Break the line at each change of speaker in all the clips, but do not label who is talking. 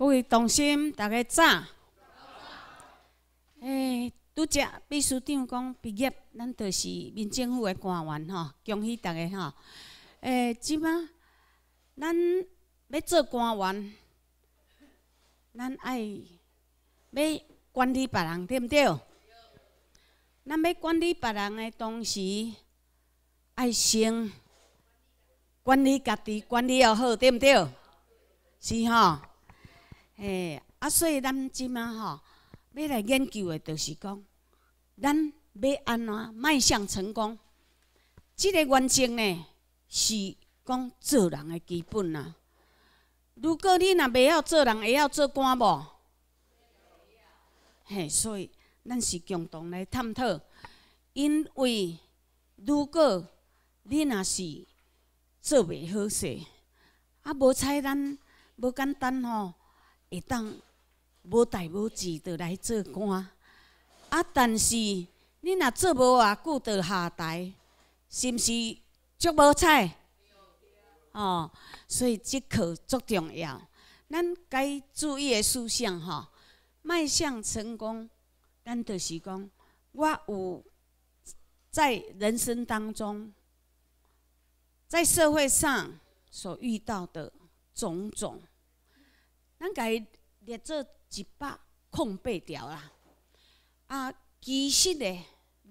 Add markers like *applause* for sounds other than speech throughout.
各位同心，大家早。诶，拄则秘书长讲毕业，咱就是民政府的官员吼，恭喜大家吼。诶，即摆咱要做官员，咱爱要管理别人对不对？咱要管理别人的同时，爱先管理家己，管理又好对不对？是哈。哎，啊，所以咱即满吼，要来研究的，就是讲，咱要安怎迈向成功？即个原则呢，是讲做人的基本啊。如果你若袂晓做人，会晓做官无？嘿，所以咱是共同来探讨。因为如果你若是做袂好势，啊，无彩咱无简单吼。会当无代无志就来做官，啊！但是你若做无偌久就下台，是毋是足无彩？哦，所以即课足重要。咱该注意的事项吼，迈向成功。咱就讲，我有在人生当中，在社会上所遇到的种种。咱家列做一百空八条啦，啊，其实呢，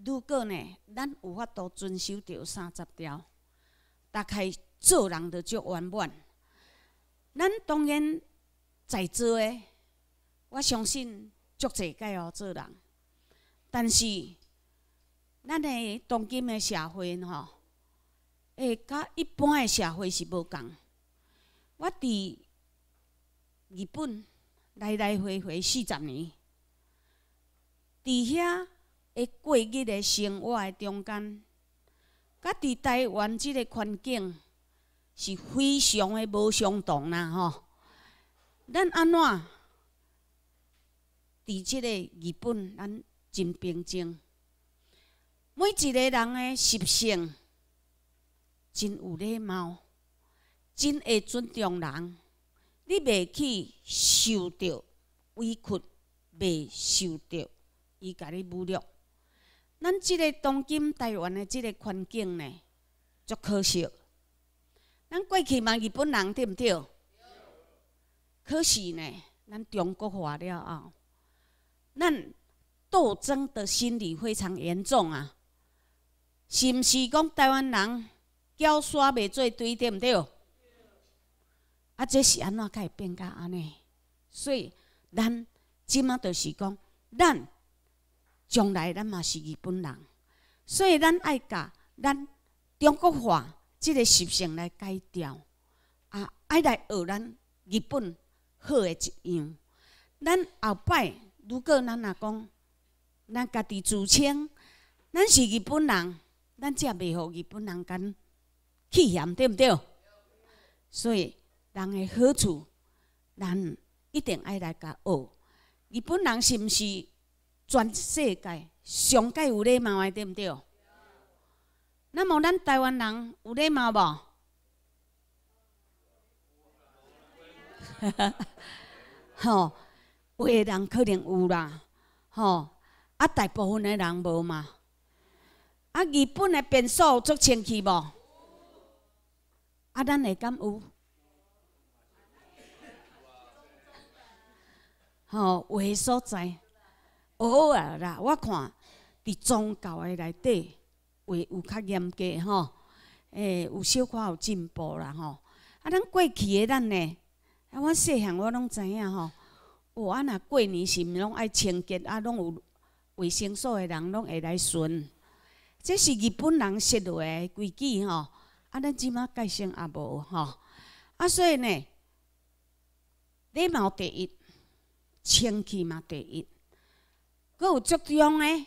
如果呢，咱有法度遵守着三十条，大概做人就足完满。咱当然在做诶，我相信足者该学做人，但是咱诶当今诶社会吼，诶，甲一般诶社会是无共。我伫。日本来来回回四十年，在遐的过日的生活的中间，甲伫台湾即个环境是非常的无相同啦吼。咱安怎伫即个日本，咱真平静。每一个人的习性真有礼貌，真会尊重人。你未去受着委屈，未受着伊家己侮辱。咱即个当今台湾的即个环境呢，足可惜。咱过去嘛，日本人对毋对？可是呢，咱中国化了后，咱斗争的心理非常严重啊。是毋是讲台湾人胶刷未做对对毋对？啊，这是安怎改变噶安尼？所以咱即麦就是讲，咱将来咱嘛是日本人，所以咱爱甲咱中国化即个习性来改掉。啊，爱来学咱日本好诶，一样。咱后摆如果咱若讲，咱家己自称咱是日本人，咱才袂互日本人敢气嫌，对毋对？所以。人的好处，人一定爱来甲学。日本人是毋是全世界上界有礼貌，对毋对？那么咱台湾人有礼貌无？呵，*laughs* 有诶人可能有啦，吼！啊，大部分诶人无嘛。啊，日本诶变数足清气无？啊，咱诶敢有？吼，有诶所在，偶尔啦，我看伫宗教诶内底有有较严格吼，诶，有小可有进步啦吼。啊，咱过去诶，咱呢，啊，我细汉我拢知影吼，哦，啊，若过年是毋拢爱清洁，啊，拢有卫生所诶人拢会来巡。这是日本人设落诶规矩吼，啊，咱即满改新也无吼，啊，所以呢，礼貌第一。清气嘛，第一，阁有足中诶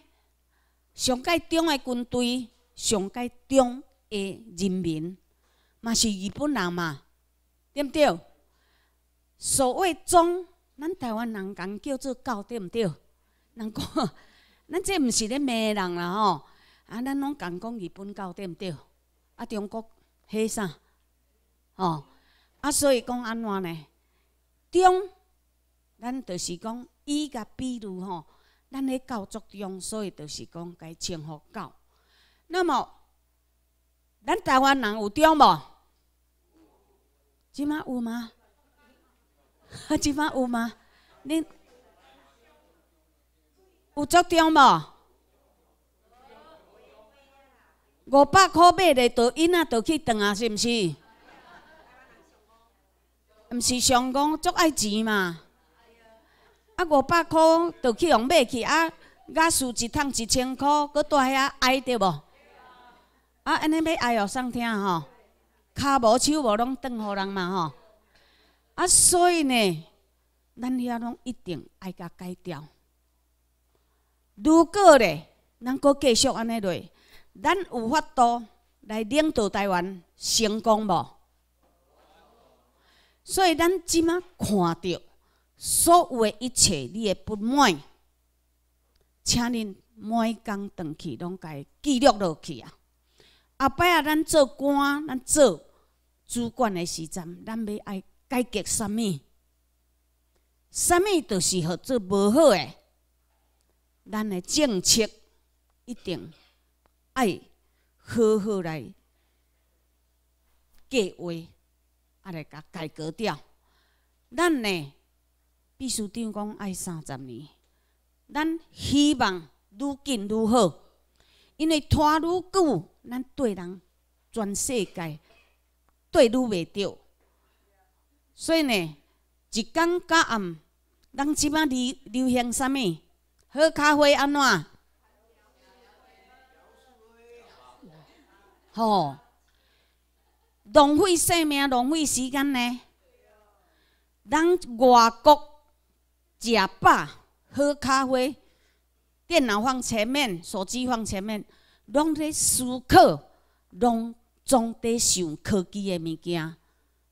上届中诶军队，上届中诶人民嘛是日本人嘛，对毋对？所谓中，咱台湾人讲叫做高，对毋对？人讲 *laughs* 咱这毋是咧骂人啦吼，啊，咱拢讲讲日本高，对毋对？啊，中国迄啥？吼，啊，所以讲安怎呢？中。咱就是讲，伊甲比如吼，咱咧教作中，所以就是讲该称呼教。那么，咱台湾人有中无？即晚有吗？*laughs* 即晚有吗？恁有作中无？五百块买的，到因仔到去当啊，是毋是？毋是常讲足爱钱嘛？啊，五百块就去用买去啊！我输一趟一千块，搁在遐哀得无？啊，安尼要哀哦，上听吼，骹无手无，拢当互人嘛吼！啊，所以呢，咱遐拢一定爱甲改掉。如果咧咱阁继续安尼落，咱有法度来领导台湾成功无？所以咱即啊看着。所有的一切，你会不满，请恁每工转去拢该记录落去啊！后摆啊，咱做官，咱做主管的时阵，咱要爱改革什物？什物都是合做无好的，咱的政策一定爱好好来计划，阿来甲改革掉。咱呢？秘书长讲爱三十年，咱希望愈近愈好，因为拖愈久，咱对人全世界对愈未着。所以呢，一更加暗，人即摆流流行啥物？喝咖啡安怎？吼，浪费生命，浪费时间呢？咱外国。食饱，喝咖啡，电脑放前面，手机放前面，拢在思考，拢总在想科技的物件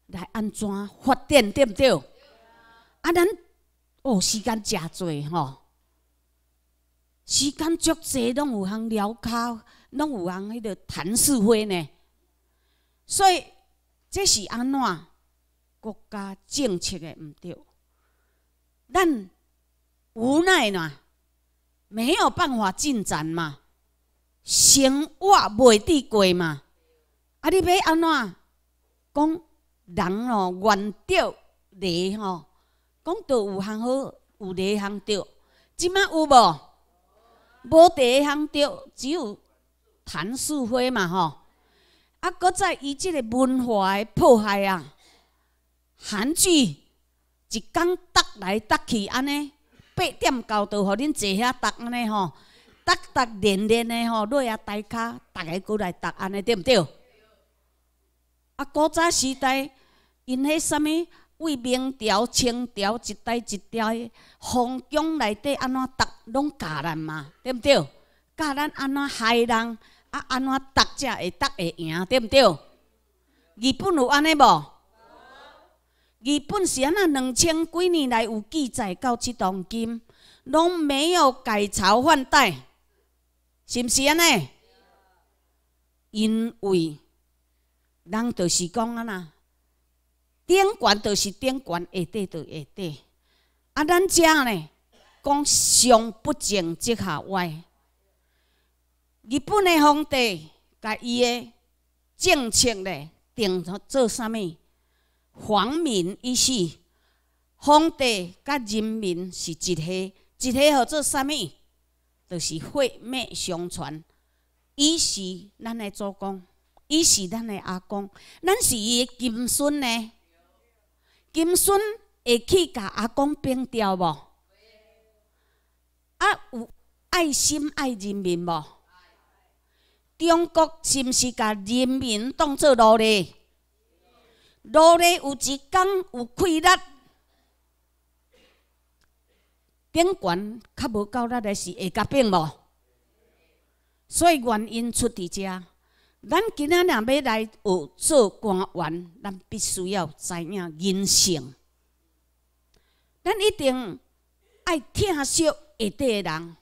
来安怎发展，对不对？啊，咱哦，时间真多吼，时间足侪拢有通聊卡，拢有通迄个谈是非呢。所以这是安怎国家政策的毋对？咱无奈呐，没有办法进展嘛，生活袂地过嘛。啊，你要安怎讲？人哦，原着地吼，讲到有行好，有地行着，即满有无？无地行着，只有谈素花嘛吼。啊，搁在以即个文化的迫害啊，韩剧。一工打来打去，安尼八点九道，互恁坐遐打，安尼吼打打连连的吼，落也台脚，逐个过来打，安尼对毋对？啊，古早时代因迄啥物为明朝、清朝一代一代的皇宫内底安怎打，拢教咱嘛，对毋对？教咱安怎害人？啊，安怎打只会打会赢，对毋对？日本有安尼无？日本是安那两千几年来有记载到即当今，拢没有改朝换代，是毋是安尼？因为人就是讲安那，顶权就是顶权下底就下底。啊，咱遮呢，讲上不正则下歪。日本的皇帝，甲伊的政策呢，定做做啥物？皇民意识，皇帝甲人民是一体，一体好做啥物？就是血脉相传。伊是咱的祖公，伊是咱的阿公，咱是伊金孙呢。金孙会去甲阿公冰掉无？啊，有爱心爱人民无？中国是毋是甲人民当做奴隶？努力有一工有气力，顶悬较无够力的是会甲病无。所以原因出伫遮，咱今仔日要来学做官员，咱必须要知影人性。咱一定爱疼惜下底人。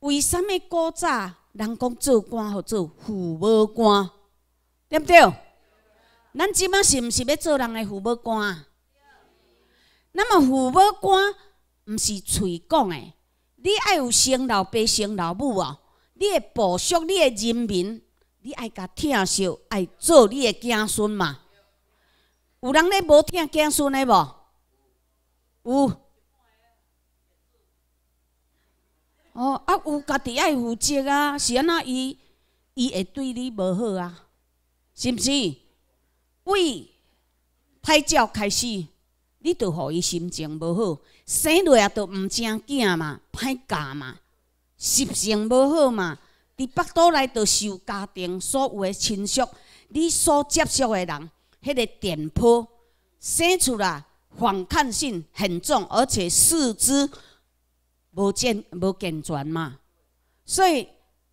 为什么古早人讲做官好做父母官？对不对？咱即摆是毋是要做人个父母官？那么父母官毋是嘴讲诶，你爱有生老爸、生老母哦，你的部属、你的人民，你爱甲疼惜，爱做你的子孙嘛？有人咧无疼子孙的无？有？哦，啊有家己爱负责啊，是安那伊伊会对你无好啊？是毋是？为拍照开始，你都互伊心情无好，生落来都毋正经嘛，歹教嘛，习性无好嘛，伫腹肚内都受家庭所有诶亲属，你所接触诶人，迄个电波生出来，反抗性很重，而且四肢无健无健全嘛。所以，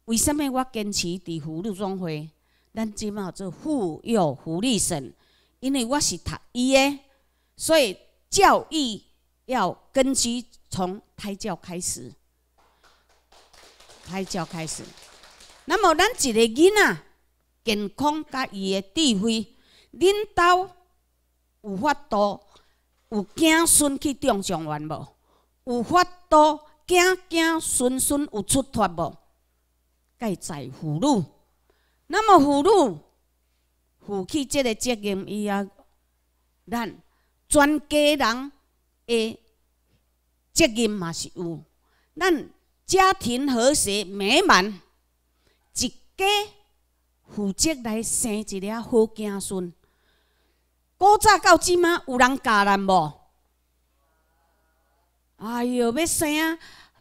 为虾物我坚持伫妇女总会？咱即嘛做妇幼福利生，因为我是读医诶，所以教育要根基从胎教开始，胎教开始。那么咱一个囡仔健康甲伊诶智慧，恁兜有法度有子孙去中状元无？有法度子子孙孙有出脱无？该在妇女。那么，父女负起即个责任，伊啊，咱全家人诶责任嘛是有，咱家庭和谐美满，一家负责来生一个好子孙。古早到即啊，有人教咱无？哎呦，要生啊，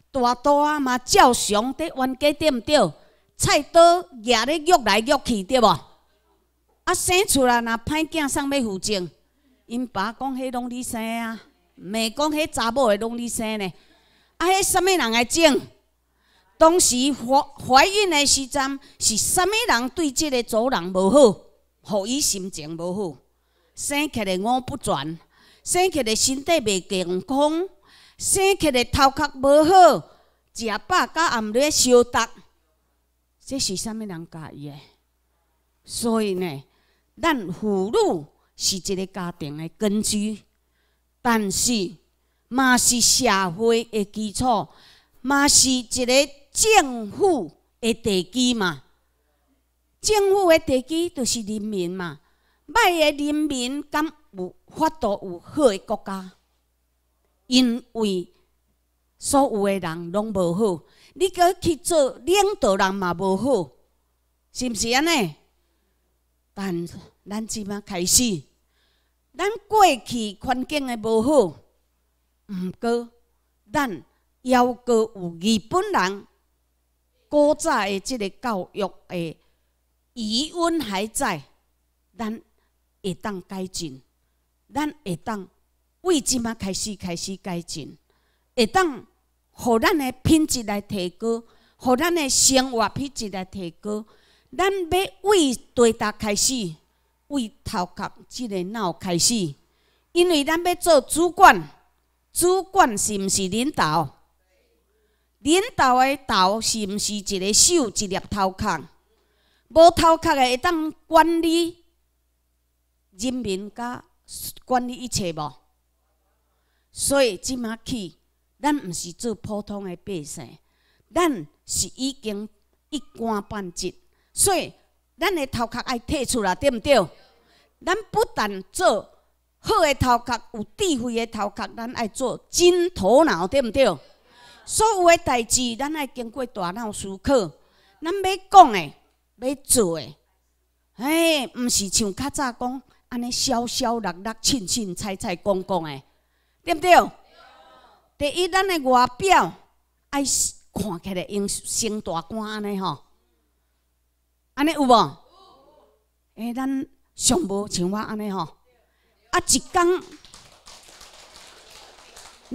大大嘛照常伫冤家毋对？菜刀举咧，约来约去，对无？啊，生出来若歹囝，送要负责？因爸讲迄拢你生啊，袂讲迄查某会拢你生呢？啊，迄啥物人来种？当时怀怀孕的时阵，是啥物人对即个主人无好，予伊心情无好，生起来五不全，生起来身体袂健康，生起来头壳无好，食饱甲暗里烧焦。这是啥物人教意诶？所以呢，咱妇女是一个家庭诶根基，但是嘛是社会诶基础，嘛是一个政府诶地基嘛。政府诶地基就是人民嘛。歹诶人民，敢有法度有好诶国家？因为所有诶人拢无好。你果去做领导人嘛，无好，是毋是安尼？但咱即嘛开始，咱过去环境诶无好，毋过咱犹阁有日本人古早诶，即个教育诶余温还在，咱会当改进，咱会当为即嘛开始开始改进，会当。互咱诶品质来提高，互咱诶生活品质来提高。咱要为地答开始，为头壳即个脑开始，因为咱要做主管，主管是毋是领导？领导诶头是毋是一个手，一粒头壳，无头壳诶会当管理人民甲管理一切无？所以即马起。咱毋是做普通的百姓，咱是已经一官半职，所以咱的头壳爱退出来，对毋对？咱不但做好的头壳，有智慧的头壳，咱爱做金头脑，对毋对？所有诶代志，咱爱经过大脑思考，咱要讲诶，要做诶，嘿，毋是像较早讲安尼，潇潇乐乐、庆庆彩彩，公公诶，对毋对？第一，咱的外表爱看起来有升大官尼吼，安尼有无？诶，咱上无像我安尼吼，啊，一工，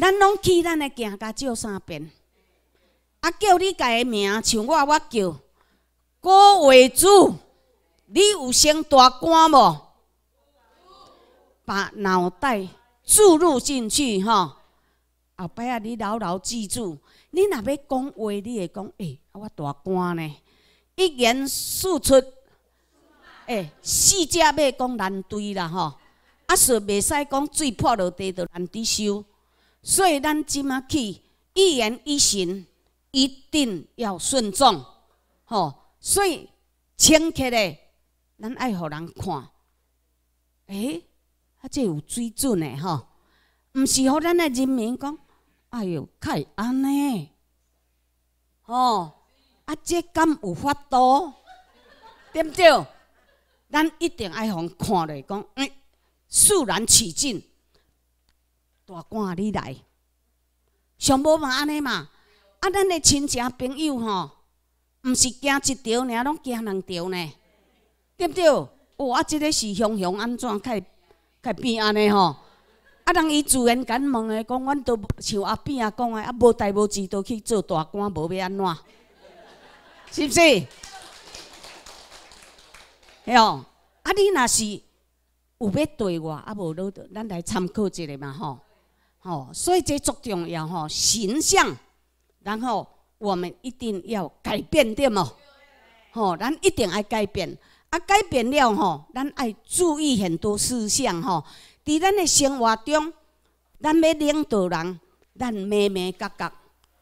咱拢去咱的行家照三遍，啊，叫你家的名，像我，我叫郭伟珠，你有升大官无？把脑袋注入进去吼。后摆啊，你牢牢记住，你若要讲话，你会讲，诶、啊，我大官呢？一言四出，诶，四只马讲难对啦，吼！啊，说袂使讲水泼落地就难抵收，所以咱即仔去一言一行一定要慎重，吼！所以清切的，咱爱予人看，诶，啊，这有水准的吼！毋是予咱的人民讲。哎呦，会安尼，吼，啊，这敢有法度？对不对？咱一定爱互看的讲，肃然起敬，大官你来，上无嘛安尼嘛？啊，咱的亲戚朋友吼，毋是惊一条尔拢惊两条呢？对不对？哇，这个是雄雄安怎开开变安尼吼？啊！人伊自然敢问的，讲阮都像阿扁啊讲的，啊无代无志都去做大官，无要安怎？是不是？哦，啊，你若是有要对我，啊无都咱来参考一下嘛吼！吼！所以这足重要吼，形象，然后我们一定要改变，对哦，吼！咱一定爱改变，啊改变了吼，咱爱注意很多事项吼。伫咱的生活中，咱要领导人，咱每每角角，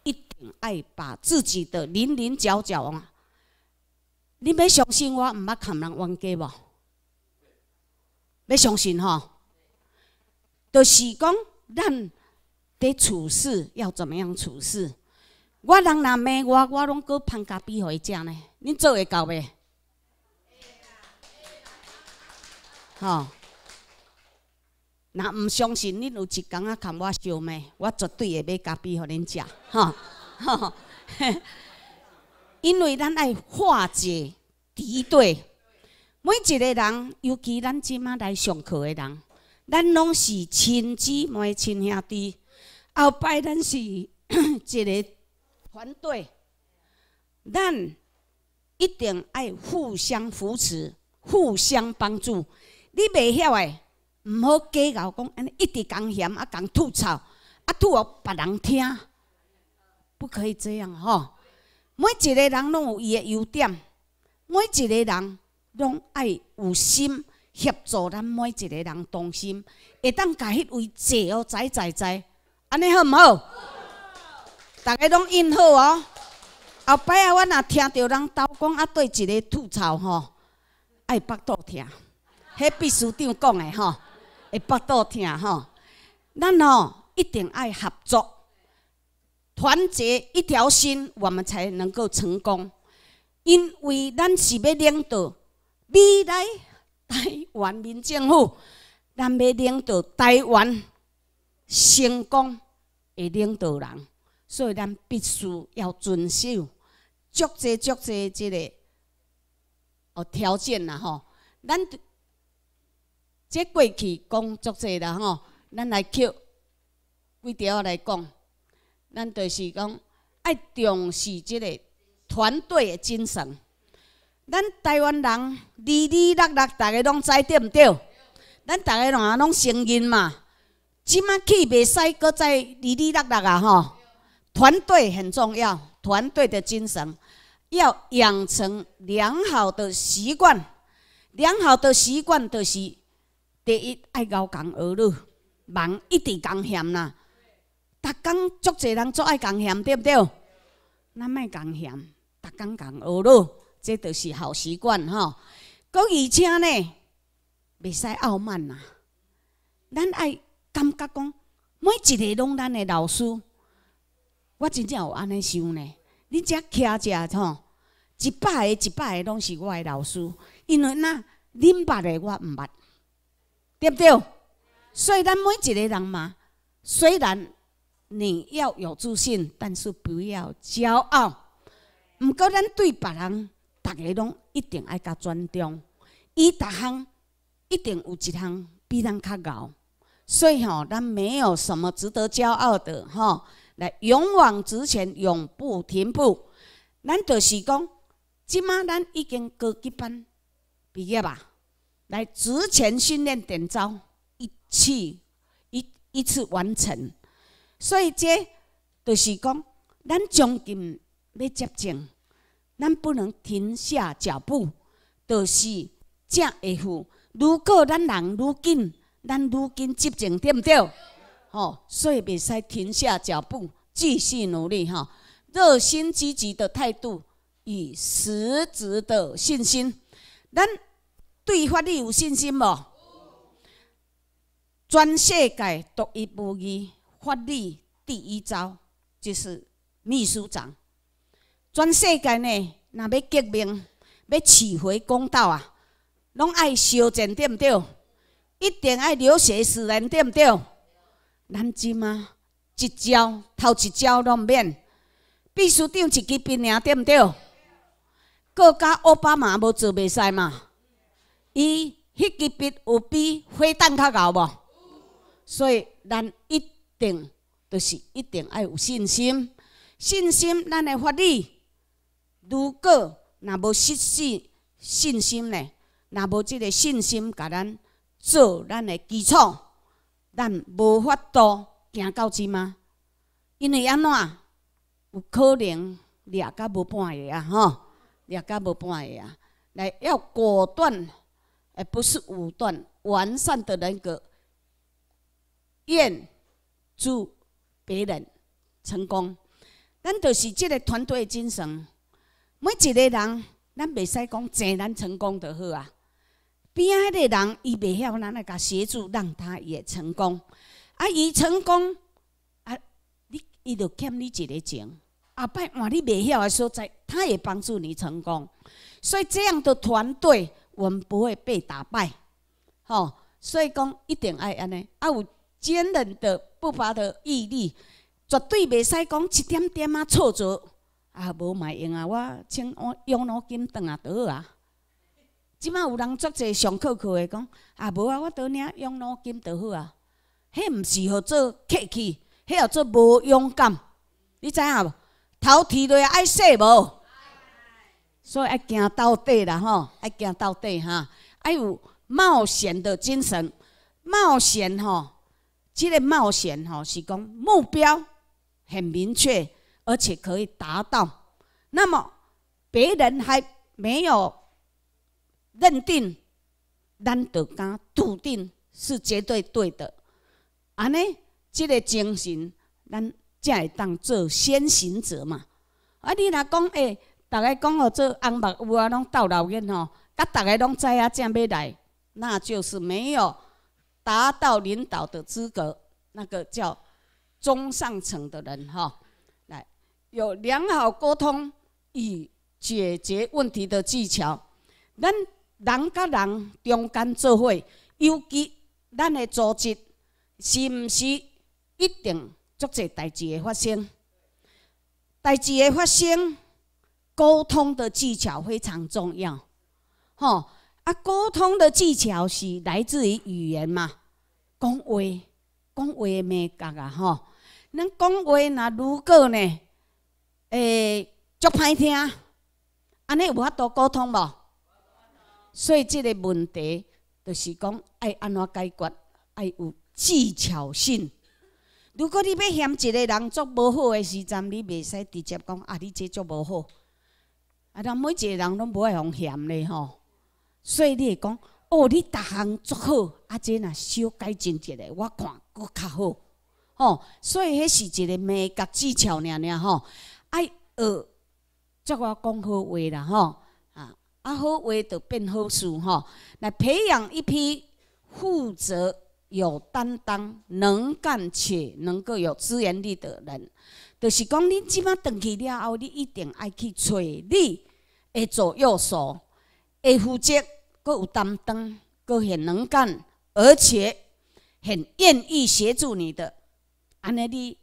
一定爱把自己的零零角角，你要相信我，毋捌看人冤家无？要相信吼，就是讲咱伫处事要怎么样处事。我人若骂我我拢哥潘家互伊食呢，你做会到未？好。那唔相信恁有一工啊？看我烧麦，我绝对会买咖啡互恁食，哈，哈哈 *laughs* 因为咱爱化解敌对，每一个人，尤其咱即仔来上课的人，咱拢是亲姊妹、亲兄弟，后摆咱是 *coughs* 一个团队，咱一定爱互相扶持、互相帮助。你袂晓诶？毋好计较，讲安尼一直讲嫌啊讲吐槽啊吐学别人听，不可以这样吼。每一个人拢有伊的优点，每一个人拢爱有心协助咱每一个人同心。会当甲迄位坐哦，知知知，安尼好毋好？大家拢应好哦。后摆啊，我若听到人刀讲啊对一个吐槽吼，爱巴肚疼。迄秘书长讲的吼。会腹肚疼吼。咱哦一定爱合作，团结一条心，我们才能够成功。因为咱是要领导未来台湾民政府，咱要领导台湾成功的领导人，所以咱必须要遵守足侪足侪即个哦条件啦吼。咱。即过去工作者啦，吼，咱来捡几条来讲，咱就是讲爱重视即个团队的精神。咱台湾人里里落落，大家拢知对毋对？咱大家拢拢成因嘛，即摆去袂使搁再里里落落啊，吼！团队很重要，团队的精神要养成良好的习惯，良好的习惯就是。第一，爱交工学乐，忙一直工嫌啦。逐工足侪人做爱工嫌，对不对？咱莫工嫌，逐工工娱乐，即就是好习惯吼。搁而且呢，袂使傲慢啦。咱爱感觉讲，每一个拢咱的老师，我真正有安尼想呢。你只徛只吼，一摆个一摆个拢是我的老师，因为呾恁捌的我毋捌。对不对？所以咱每一个人嘛，虽然你要有自信，但是不要骄傲。毋过咱对别人，逐个拢一定爱较尊重。伊逐项一定有一项比咱较牛，所以吼咱没有什么值得骄傲的吼，来，勇往直前，永不停步。咱就是讲，即马咱已经高级班毕业啦。来，之前训练点招，一次一一次完成。所以这就是讲，咱将近要接近，咱不能停下脚步，就是正会如果咱人如紧，咱如紧接近对不对？哦，所以袂使停下脚步，继续努力吼，热心积极的态度，与实质的信心，咱。对法律有信心无？全世界独一无二，法律第一招就是秘书长。全世界呢，若要革命，要取回公道啊，拢爱烧钱对唔对？一定爱流血死人对唔对？咱治吗？一招，头一招拢免。秘书长一支兵呀对唔对？国家奥巴马无做袂使嘛？伊迄支笔有比火炭较高无？所以咱一定就是一定爱有信心，信心咱会发力。如果若无失去信心呢？若无即个信心，甲咱做咱的基础，咱无法度行到即吗？因为安怎有可能掠甲无半个啊？吼，掠甲无半个啊！来要果断。而不是武断，完善的人格，愿助别人成功。咱就是这个团队精神，每一个人，咱袂使讲只咱成功就好啊。边啊个人，伊袂晓，咱来个协助，让他也成功。啊，伊成功啊，你伊就欠你一个情。啊，不，你袂晓所在，他也帮助你成功。所以这样的团队。我们不会被打败，吼！所以讲一定爱安尼，啊，有坚韧的不拔的毅力，绝对袂使讲一点点啊挫折啊无卖用啊！我请我养老金当啊多好啊！即摆有人做者上课课的讲啊无啊，我倒领养老金多好啊！迄毋是号做客气，迄号做无勇敢，你知影无？头剃落爱说无？所以爱行到底啦，吼！爱行到底哈！还有冒险的精神，冒险吼！这个冒险吼是讲目标很明确，而且可以达到。那么别人还没有认定，咱就敢笃定是绝对对的。安尼，这个精神，咱才会当做先行者嘛。啊，你若讲诶。大家讲哦，做红目有啊，拢到老远吼，甲大家拢知影正要来，那就是没有达到领导的资格。那个叫中上层的人吼，来有良好沟通与解决问题的技巧。咱人甲人中间做伙，尤其咱的组织是毋是一定足侪代志会发生？代志会发生。沟通的技巧非常重要，吼啊！沟通的技巧是来自于语言嘛？讲话讲话咩感啊？吼，咱讲话那如果呢？诶，足歹听，安尼有法多沟通无？所以即个问题就是讲要安怎解决？要有技巧性。如果你要嫌一个人做无好的时阵，你袂使直接讲啊！你这做无好。啊，人每一个人拢无爱互嫌的吼，所以你会讲，哦，你逐项做好，啊，这若小改进起来，我看搁较好，吼。所以迄是一个美甲技巧呢呢吼，爱学，则我讲好话啦吼，啊，啊好话就变好事吼。来培养一批负责、有担当、能干且能够有资源力的人。就是讲，你即马登去了后，你一定爱去找你会做右手，会负责，阁有担当，阁很能干，而且很愿意协助你的。安尼你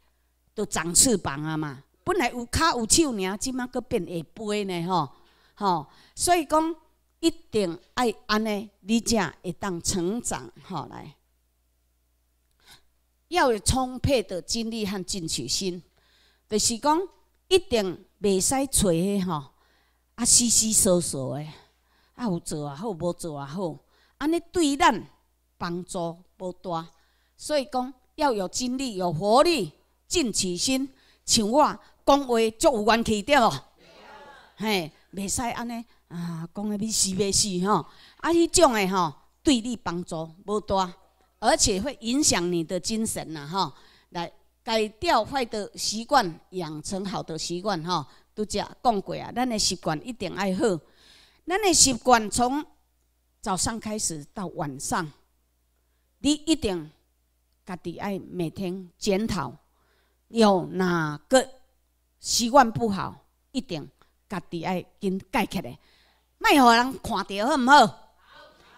都长翅膀啊嘛！本来有脚有手，尔即马阁变会飞呢吼！吼！所以讲，一定爱安尼，你才会当成长。吼！来，要有充沛的精力和进取心。就是讲，一定袂使找迄吼，啊，稀稀索索的，啊，有做也好，无做也好，安尼对咱帮助无大。所以讲要有精力、有活力、进取心，像我讲话足有元气对无？嘿，袂使安尼啊，讲个咪是咪是吼，啊，迄种的吼，对你帮助无大，而且会影响你的精神呐，吼。改掉坏的习惯，养成好的习惯。哈，都则讲过啊。咱的习惯一定爱好。咱的习惯从早上开始到晚上，你一定家己爱每天检讨，有哪个习惯不好，一定家己爱紧改起来，卖予人看到好唔好？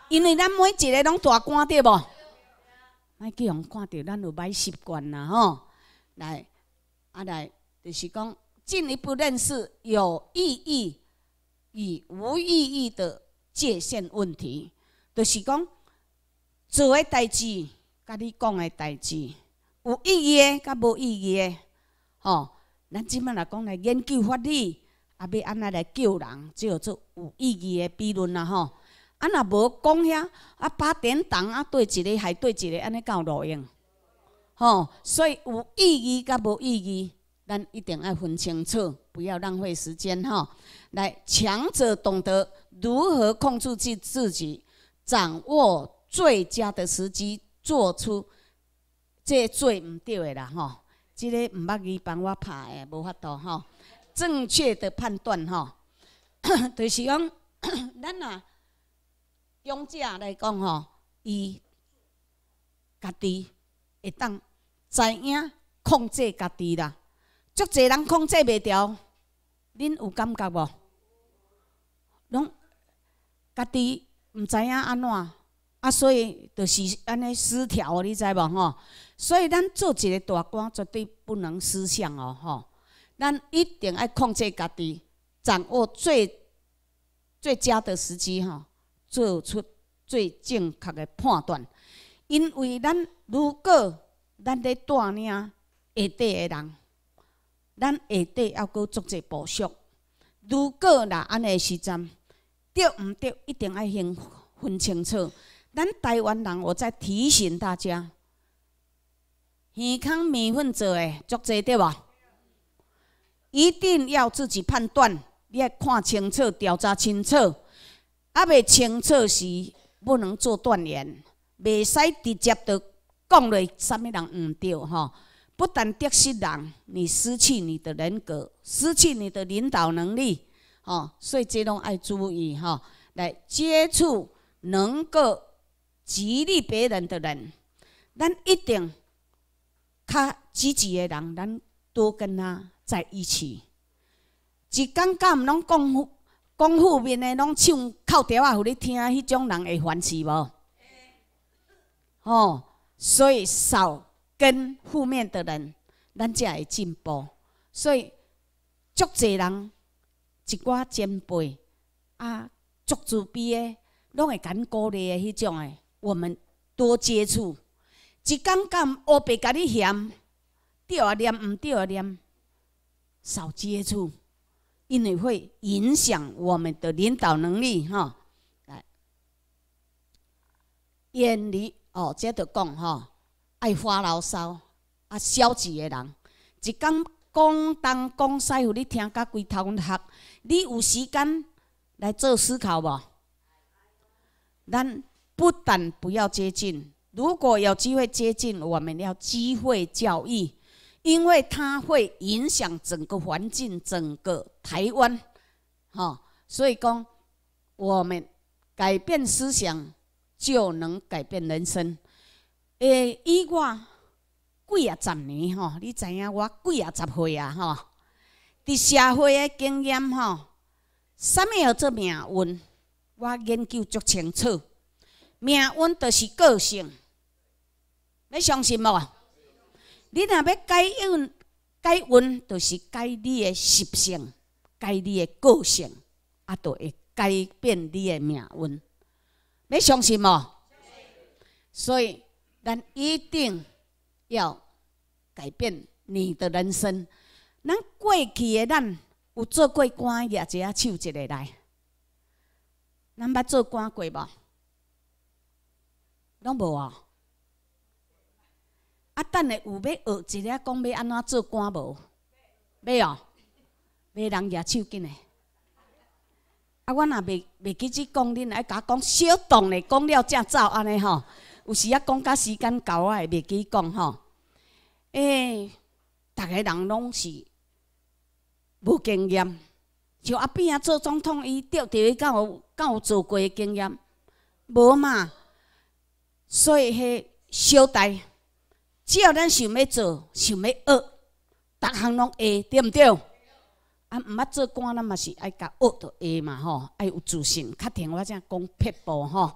因为咱每一个拢大官对无？卖叫人看到咱就歹习惯啦吼。来，啊来就是讲进一步认识有意义与无意义的界限问题，就是讲做诶代志，甲你讲诶代志，有意义诶甲无意义诶，吼，咱即摆来讲来研究法律，也要安奈来救人，即有有意义诶辩论啦吼，啊，若无讲遐，啊，八点钟啊，对一日还对一日，安尼够路用。吼，所以有意义甲无意义，咱一定要分清楚，不要浪费时间吼。来，强者懂得如何控制住自己，掌握最佳的时机，做出这最毋对的啦吼。这个毋捌伊帮我拍的，无法度吼，正确的判断吼，*coughs* 就是讲，*coughs* 咱啊，强者来讲吼，伊家己。会当知影控制家己啦，足侪人控制未调，恁有感觉无？拢家己毋知影安怎，啊，所以就是安尼失调你知无吼？所以咱做一个大官，绝对不能失相哦，吼！咱一定要控制家己，掌握最最佳的时机，吼，做出最正确的判断。因为咱如果咱伫带领下底诶人，咱下底还阁做者补充。如果若安尼时阵，对毋对？一定爱分分清楚。咱台湾人，我再提醒大家：耳康面粉做诶，做者对无？一定要自己判断，你看清楚、调查清楚。还未清楚时，不能做断言。袂使直接的讲落，啥物人毋对吼？不但得失人，你失去你的人格，失去你的领导能力哦。所以这种爱注意吼，来接触能够激励别人的人。咱一定较积极的人，咱多跟他在一起。一讲讲拢讲讲负面的，拢唱哭调啊，互你听，迄种人会烦死无？哦，所以少跟负面的人，咱才会进步。所以，足多人一寡前辈啊，足自卑，拢会讲鼓励的迄种诶。我们多接触，一讲讲我比甲你嫌，对啊念唔对啊念，少接触，因为会影响我们的领导能力哈。来，远离。哦，这着讲吼，爱发牢骚、啊消极的人，一讲讲东、讲西，你听甲规头晕黑。你有时间来做思考无？咱不但不要接近，如果有机会接近，我们要机会教育，因为它会影响整个环境、整个台湾，哈。所以讲，我们改变思想。就能改变人生。诶，以我几啊十年吼，你知影我几啊十岁啊吼，伫社会诶经验吼，啥物叫做命运？我研究足清楚，命运就是个性。你相信无？你若要改运，改运就是改你诶习性，改你诶个性，啊，就会改变你诶命运。你相信吗？所以咱一定要改变你的人生。咱过去的咱有做过官，也一下手一个来。咱捌做官过无？拢无啊！啊，等下有要学一个讲要安怎做官无？要啊，没人举手紧的。啊，我若未未记即讲，恁来甲讲小动嘞，讲了才走安尼吼。有时啊，讲到时间到，我也未记讲吼。诶，逐个人拢是无经验，像阿扁啊做总统，伊钓钓敢有做过经验，无嘛。所以迄小代，只要咱想要做，想要学，逐项拢会对毋对？啊，毋捌做官，咱嘛是爱甲恶著下嘛吼，爱有自信，较听我才讲撇步吼。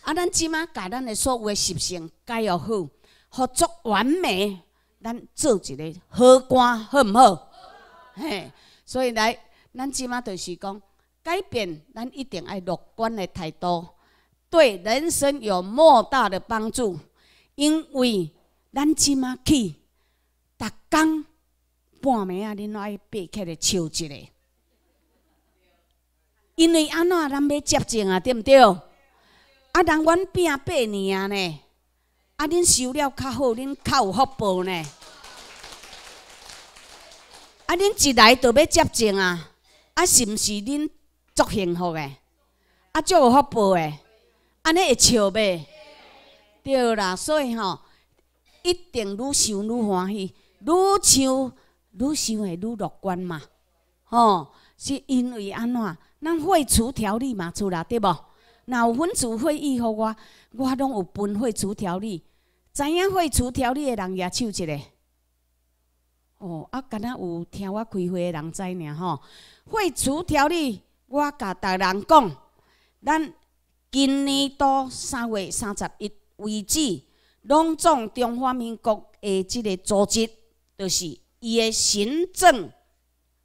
啊，咱即仔改咱的所谓习性，改又好，合作完美，咱做一个好官，好毋好？嘿，所以来，咱即仔就是讲，改变咱一定爱乐观的态度，对人生有莫大的帮助。因为咱即仔去逐工。半暝啊，恁要爬起来笑一下，因为安怎咱要接种啊，对毋对？啊，人阮拼八年啊呢，啊恁收了较好，恁较有福报呢。啊恁一来就要接种啊，啊是毋是恁足幸福诶？啊足有福报诶，安尼会笑袂？对啦，所以吼，一定愈想愈欢喜，愈想。愈想会愈乐观嘛，吼！是因为安怎？咱废除条例嘛？出来对无？若有分组会议乎我，我拢有分废除条例。知影废除条例的人也少一个。哦，啊，敢若有听我开会的人知呢吼？废除条例，我甲大人讲，咱今年到三月三十一为止，拢总中华民国的即个组织，就是。伊个行政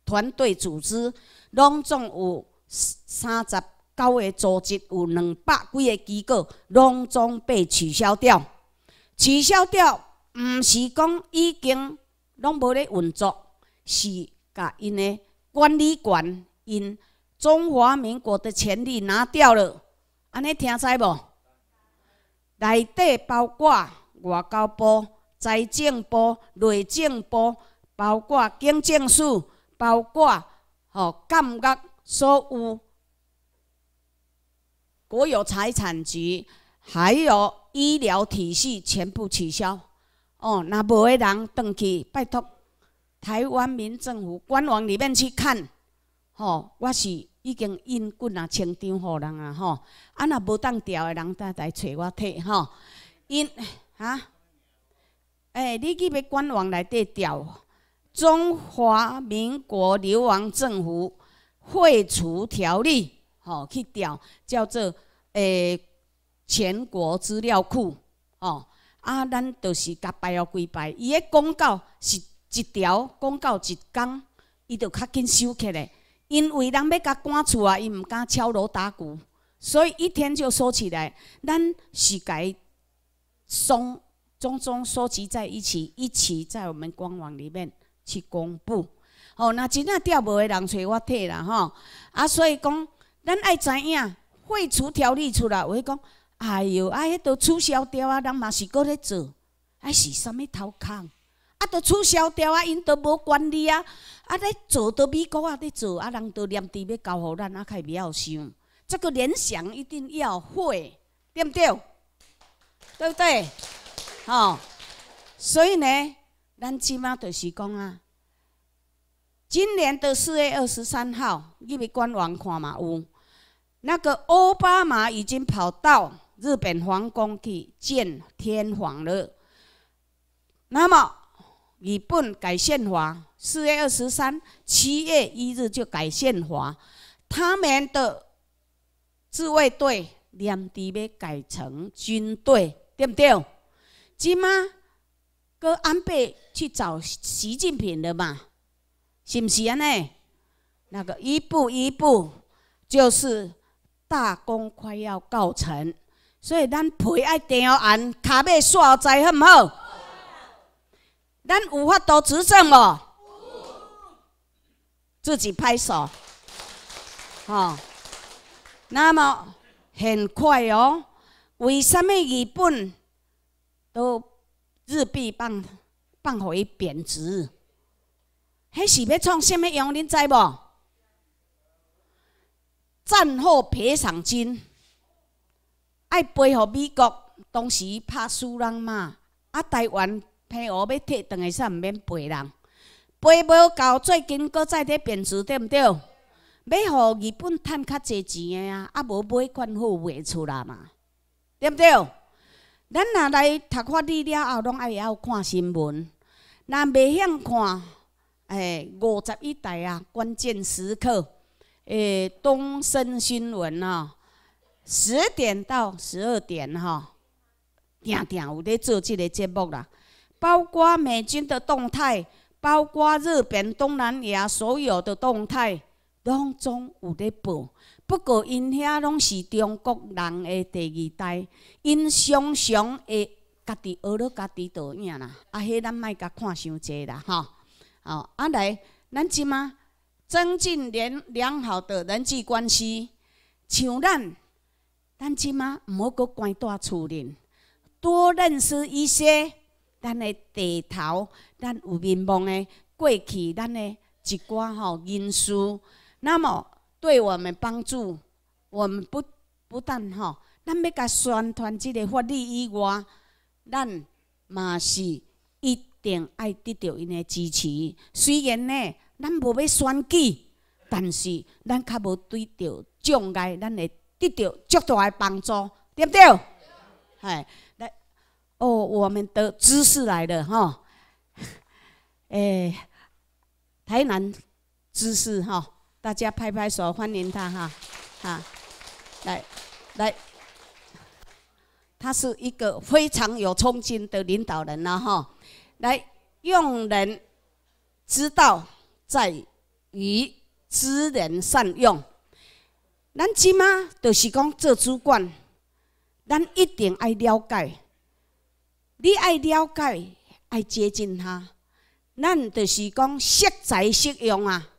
团队组织，拢总有三十九个组织，有两百几个机构，拢总被取消掉。取消掉，毋是讲已经拢无咧运作，是甲因个管理权，因中华民国的权利拿掉了。安尼听使无？内底包括外交部、财政部、内政部。包括经建署，包括吼，感觉所有国有财产局，还有医疗体系全部取消。哦，那无的人登去，拜托台湾民政府官网里面去看。吼，我是已经因滚啊，清张给人啊，吼。啊，那无当调的人，他来找我退，吼。因哈？哎，你去要官网来底调。中华民国流亡政府废除条例，吼去掉，叫做诶全国资料库，吼啊，咱就是甲排了归排，伊个公告是一条公告一讲，伊就较紧收起来，因为人要甲赶厝啊，伊毋敢敲锣打鼓，所以一天就收起来，咱是甲松中中收集在一起，一起在我们官网里面。去公布，哦，若真正钓无的人找我退啦吼。啊，所以讲，咱爱知影废除条例出来，我会讲，哎哟，啊，迄都取消掉啊，人嘛是搁咧做，啊，是啥物头壳啊，都取消掉啊，因都无管理啊，啊咧做都美国啊咧做，啊人都念伫要交互咱，啊较会袂晓想，这个联想一定要会，对毋对？对不对？吼。所以呢。咱即马就是讲啊，今年的四月二十三号，你去官网看嘛，有那个奥巴马已经跑到日本皇宫去见天皇了。那么日本改宪法，四月二十三、七月一日就改宪法，他们的自卫队连 D 要改成军队，对不对？即马哥安倍。去找习近平的嘛，是不是啊？那那个一步一步，就是大功快要告成，所以咱皮爱定要安，卡袂刷灾，好唔好？咱有法度执政哦，自己拍手，好。那么很快哦，为什么日本都日币崩？放互伊贬值，迄是要创虾物用？恁知无？战后赔偿金爱赔互美国，当时拍输人嘛，啊，台湾平和要摕，当然说毋免赔人，赔无够，最近搁再伫贬值，对毋对？要互日本趁较济钱个啊，啊，无买款好卖出来嘛，对毋对？咱若来读法律了后，拢爱晓看新闻。那袂向看，诶，五十一代啊，关键时刻，诶，东升新闻啊，十点到十二点哈，定定有在做这个节目啦。包括美军的动态，包括日本、东南亚所有的动态，拢总有在报。不过因遐拢是中国人的第二代，因常常会。家己学了，家己倒影啦。啊，迄咱莫甲看伤济啦，吼、哦，啊来，咱即马增进良良好的人际关系，像咱咱即马毋好阁关大厝里，多认识一些咱的地头、咱有面望诶过去咱的一寡吼因素。那么对我们帮助，我们不不但吼，咱要甲宣传即个法律以外。咱嘛是一定爱得到因的支持，虽然呢，咱无要选举，但是咱较无对到障碍，咱会得到足大的帮助，对不对？哎，来哦，我们的知识来了哈，哎，*laughs* 台南知识哈，大家拍拍手欢迎他哈，啊，来来。他是一个非常有冲劲的领导人啦，哈！来用人，之道在于知人善用。咱起码就是讲做主管，咱一定爱了解。你爱了解，爱接近他。咱就是讲适才适用啊，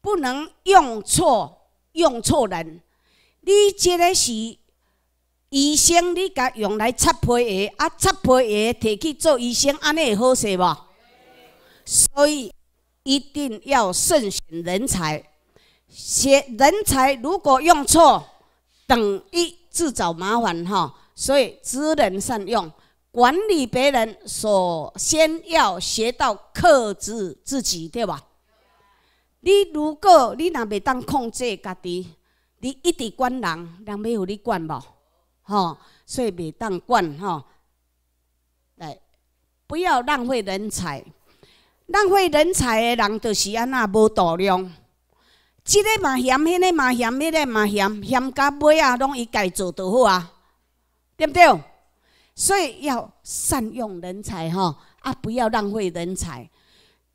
不能用错用错人。你即个是。医生，你甲用来擦皮鞋，啊，擦皮鞋摕去做医生，安尼会好势无？所以一定要慎选人才。学人才如果用错，等于自找麻烦哈。所以知人善用，管理别人，首先要学到克制自己，对吧？你如果你若袂当控制家己，你一直管人，人没有你管无？哦，所以袂当管哦，来，不要浪费人才，浪费人才的人就是安那无度量，这个嘛嫌，迄个嘛嫌，迄个嘛嫌，嫌甲尾啊，拢伊家做就好啊，对不对？所以要善用人才哦，啊，不要浪费人才。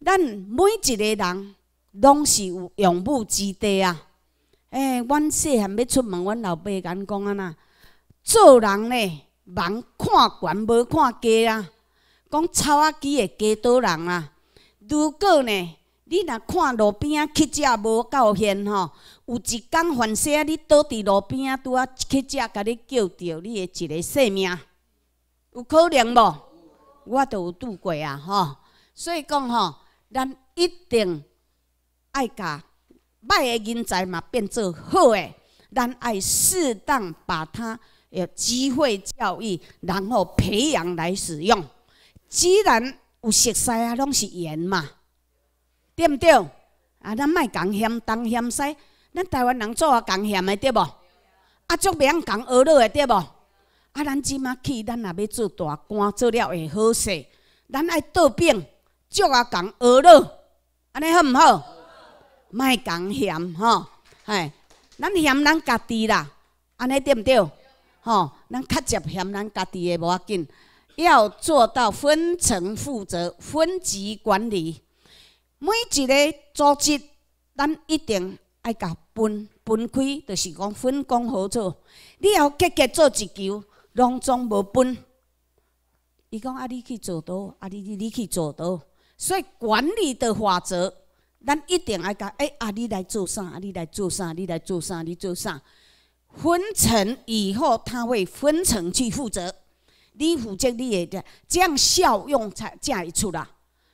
咱每一个人拢是有用武之地啊。诶，阮细汉要出门，阮老爸甲阮讲安那。做人呢，茫看悬无看低啊！讲抄啊机个加倒人啊！如果呢，你若看路边啊乞食无够现吼，有一工黄色啊，你倒伫路边啊，拄啊乞食，甲你叫着你的一个性命？有可能无？我都有拄过啊！吼，所以讲吼，咱一定爱甲歹的人才嘛变做好诶，咱爱适当把他。有机会教育，然后培养来使用。既然有熟悉啊，拢是盐嘛，对毋对？啊，咱莫讲嫌东嫌西，咱台湾人做啊讲嫌的对啵？啊，足袂讲恶乐的对啵？啊，咱即马去，咱也欲做大官做了会好势。咱爱倒饼，足啊讲恶乐，安尼好唔好？莫讲嫌吼，哎，咱嫌咱家己啦，安尼对毋对？哦，咱较接嫌咱家己的无要紧，要做到分层负责、分级管理。每一个组织，咱一定爱甲分分开，就是讲分工合作。你要结结做一球，拢总无分。伊讲啊，你去做到，啊你你去做到。所以管理的法则，咱一定爱甲哎啊，你来做啥？啊你来做啥？你来做啥？你做啥？分成以后，他会分成去负责。你负责，你的，这样效用才才会出来。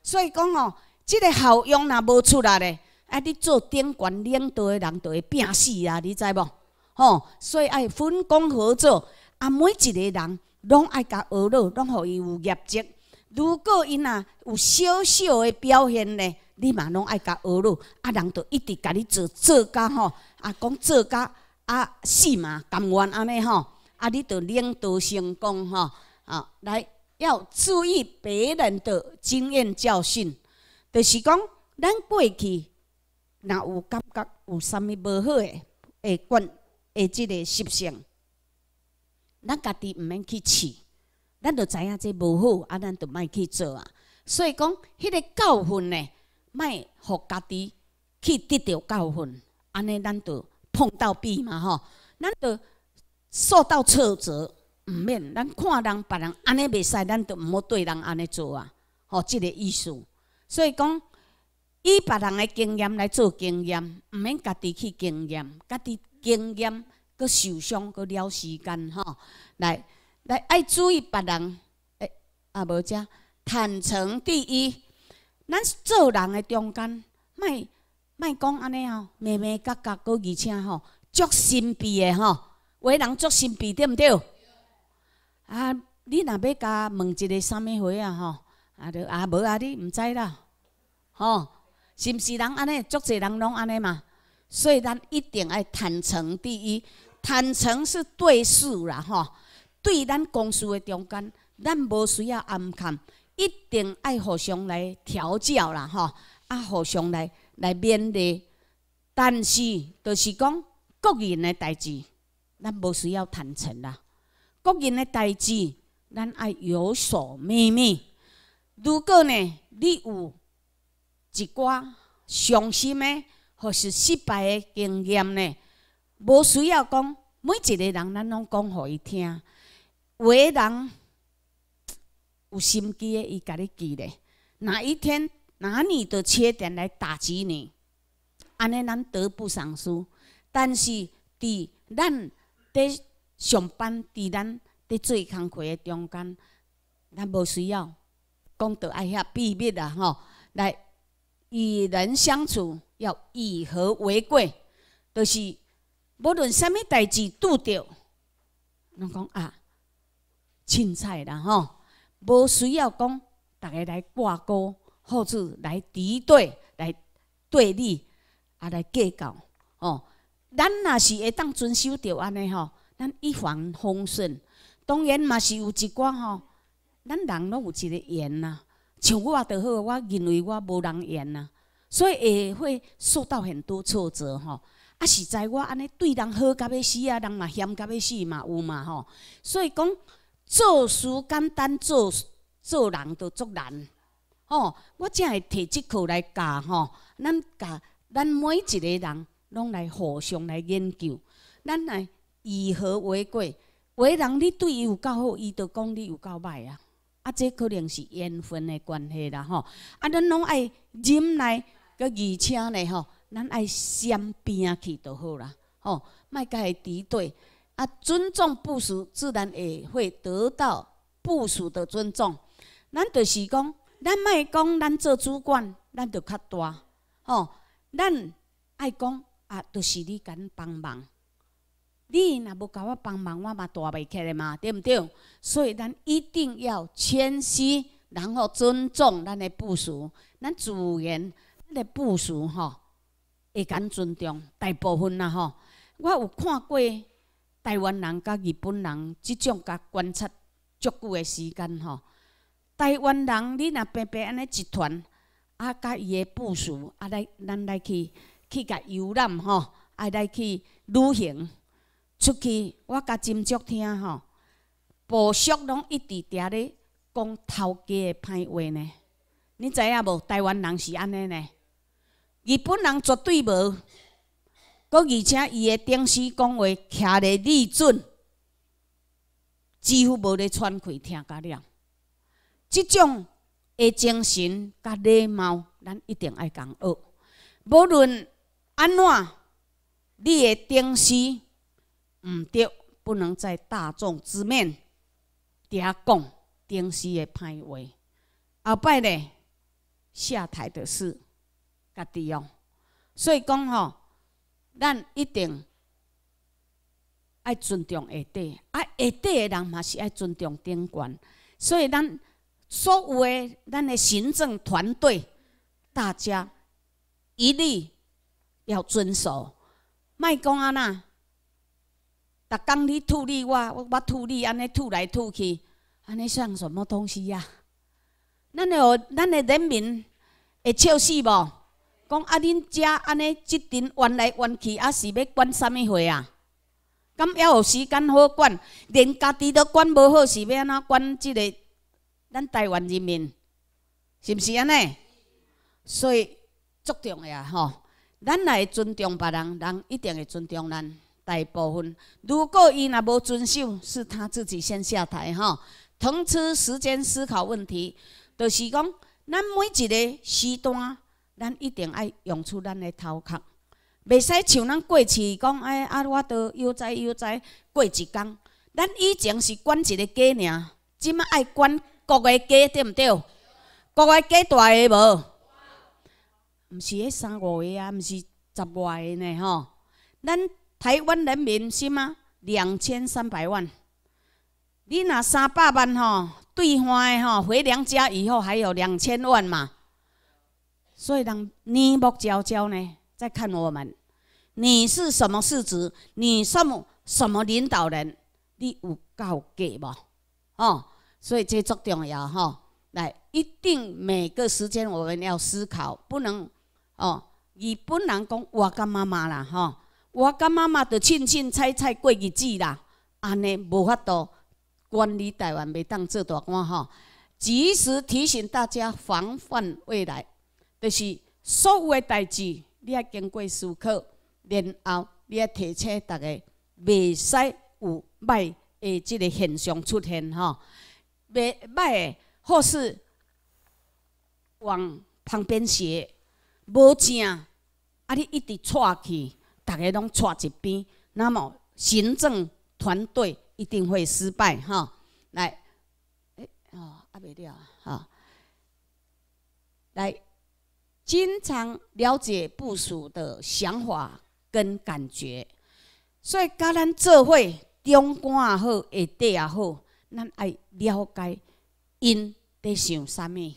所以讲哦，这个效用若无出来嘞，啊，你做顶管领导的人就会拼死啊！你知无？哦，所以爱分工合作，啊，每一个人拢爱甲努力，拢互伊有业绩。如果因若有小小的表现咧，你嘛拢爱甲努力，啊，人就一直甲你做做加吼，啊，讲做加。啊，是嘛？甘愿安尼吼，啊，你得领导成功吼，啊，来要注意别人的经验教训，就是讲咱过去若有感觉有啥物无好诶，诶，惯诶，即个习性，咱家己毋免去试，咱著知影这无好，啊，咱著莫去做啊。所以讲，迄个教训呢，莫互家己去得到教训，安尼咱著。碰到壁嘛，吼，咱都受到挫折，毋免。咱看人，别人安尼袂使，咱就毋好对人安尼做啊！吼，即个意思。所以讲，以别人的经验来做经验，毋免家己去经验，家己经验佮受伤，佮了时间，吼。来来，爱注意别人，诶，啊，无遮坦诚第一。咱做人诶中间，莫。莫讲安尼哦，妹妹甲甲哥，而且吼，足心币的吼，为人足心币对毋对？啊，你若要加问一个啥物话啊吼，啊着啊无啊，你毋知啦，吼，是毋是人安尼足侪人拢安尼嘛？所以咱一定爱坦诚第一，坦诚是对事啦吼，对咱公司诶，中间，咱无需要暗藏，一定爱互相来调教啦吼，啊互相来。来面对，但是就是讲个人的代志，咱无需要坦诚啦。个人的代志，咱要有所秘密。如果呢，你有一寡伤心的或是失败的经验呢，无需要讲，每一个人咱拢讲互伊听。为人有心机的，伊家己记咧，哪一天？拿你的缺点来打击你，安尼咱得不偿失。但是伫咱伫上班、伫咱伫做工课的中间，咱无需要讲到爱遐秘密啦，吼。来与人相处要以和为贵，就是无论甚物代志拄着，侬讲啊，凊彩啦，吼，无需要讲逐个来挂钩。好，子来敌对，来对立，啊来计较哦。咱若是会当遵守着安尼吼，咱一帆风顺。当然嘛是有一寡吼，咱人拢有一个缘呐。像我倒好，我认为我无人缘呐，所以也会受到很多挫折吼。啊实在我安尼对人好，甲要死啊，人嘛嫌甲要死嘛有嘛吼。所以讲做事简单，做做人就足难。哦，我才会摕即课来教吼，咱教咱每一个人拢来互相来研究，咱来以和为贵。为人，你对伊有够好，伊就讲你有够歹啊！啊，这可能是缘分的关系啦，吼！啊，咱拢爱忍耐，个而且呢，吼，咱爱相变去就好啦。吼，莫甲伊敌对。啊，尊重部署，自然也会得到部署的尊重。咱就是讲。咱莫讲，咱做主管，咱就较大吼。咱爱讲啊，就是你敢帮忙。你若无甲我帮忙，我嘛大袂起来嘛，对毋对？所以咱一定要谦虚，然后尊重咱的部署。咱自然，咱的部署吼，会敢尊重大部分啦吼。我有看过台湾人甲日本人即种甲观察足久的时间吼。台湾人，你若平平安尼集团，啊，甲伊个部署，啊来，咱来去去甲游览吼，啊来去旅行，出去，我甲金酌听吼，部属拢一直嗲咧讲偷鸡个歹话呢，你知影无？台湾人是安尼呢，日本人绝对无，佮而且伊个顶时讲话徛咧立准，几乎无咧喘气，听甲了。即种嘅精神甲礼貌，咱一定爱共学。无论安怎，你的丁事毋得，不能在大众之面伫遐讲丁事的歹话。后摆咧下台的事，家己用。所以讲吼，咱一定爱尊重下底，啊下底的人嘛是爱尊重顶官。所以咱。所有诶，咱诶行政团队，大家一律要遵守。卖讲安呐，逐工你吐你我，我吐你，安尼吐来吐去，安尼像什么东西呀？咱诶，咱诶人民会笑死无？讲啊，恁遮安尼即阵弯来弯去，啊是要管啥物会啊？敢还有时间好管，连家己都管无好，是要安怎管即个？咱台湾人民是毋是安尼？所以尊重个啊。吼！咱来尊重别人，人一定会尊重咱。大部分如果伊若无遵守，是他自己先下台，吼！腾出时间思考问题，就是讲咱每一个时段，咱一定爱用出咱的头壳，袂使像咱过去讲哎啊，我着悠哉悠哉过一天。咱以前是管一个家尔，即摆爱管。国个加对毋对？国个加大的无？毋是迄三五个啊，毋是十外个呢吼？咱台湾人民是吗？两千三百万，你若三百万吼兑换的吼，回娘家以后还有两千万嘛？所以，人你莫教教呢，在看我们，你是什么市值？你什么什么领导人？你有够格无？哦。所以，这足重要吼！来，一定每个时间我们要思考，不能哦，你不能讲我甲妈妈啦，吼，我甲妈妈着顺顺菜菜过日子啦，安尼无法度管理台湾袂当做大官吼。及时提醒大家防范未来，就是所有的代志，你要经过思考，然后你要提醒大家袂使有歹诶即个现象出现吼。袂歹，或是往旁边斜，无正，啊！你一直拽去，大家拢拽一边，那么行政团队一定会失败哈。来，哎哦，阿袂啊。哈。来，经常了解部署的想法跟感觉，所以，甲咱做伙中官也好，下底也好，咱爱。了解，因伫想啥物，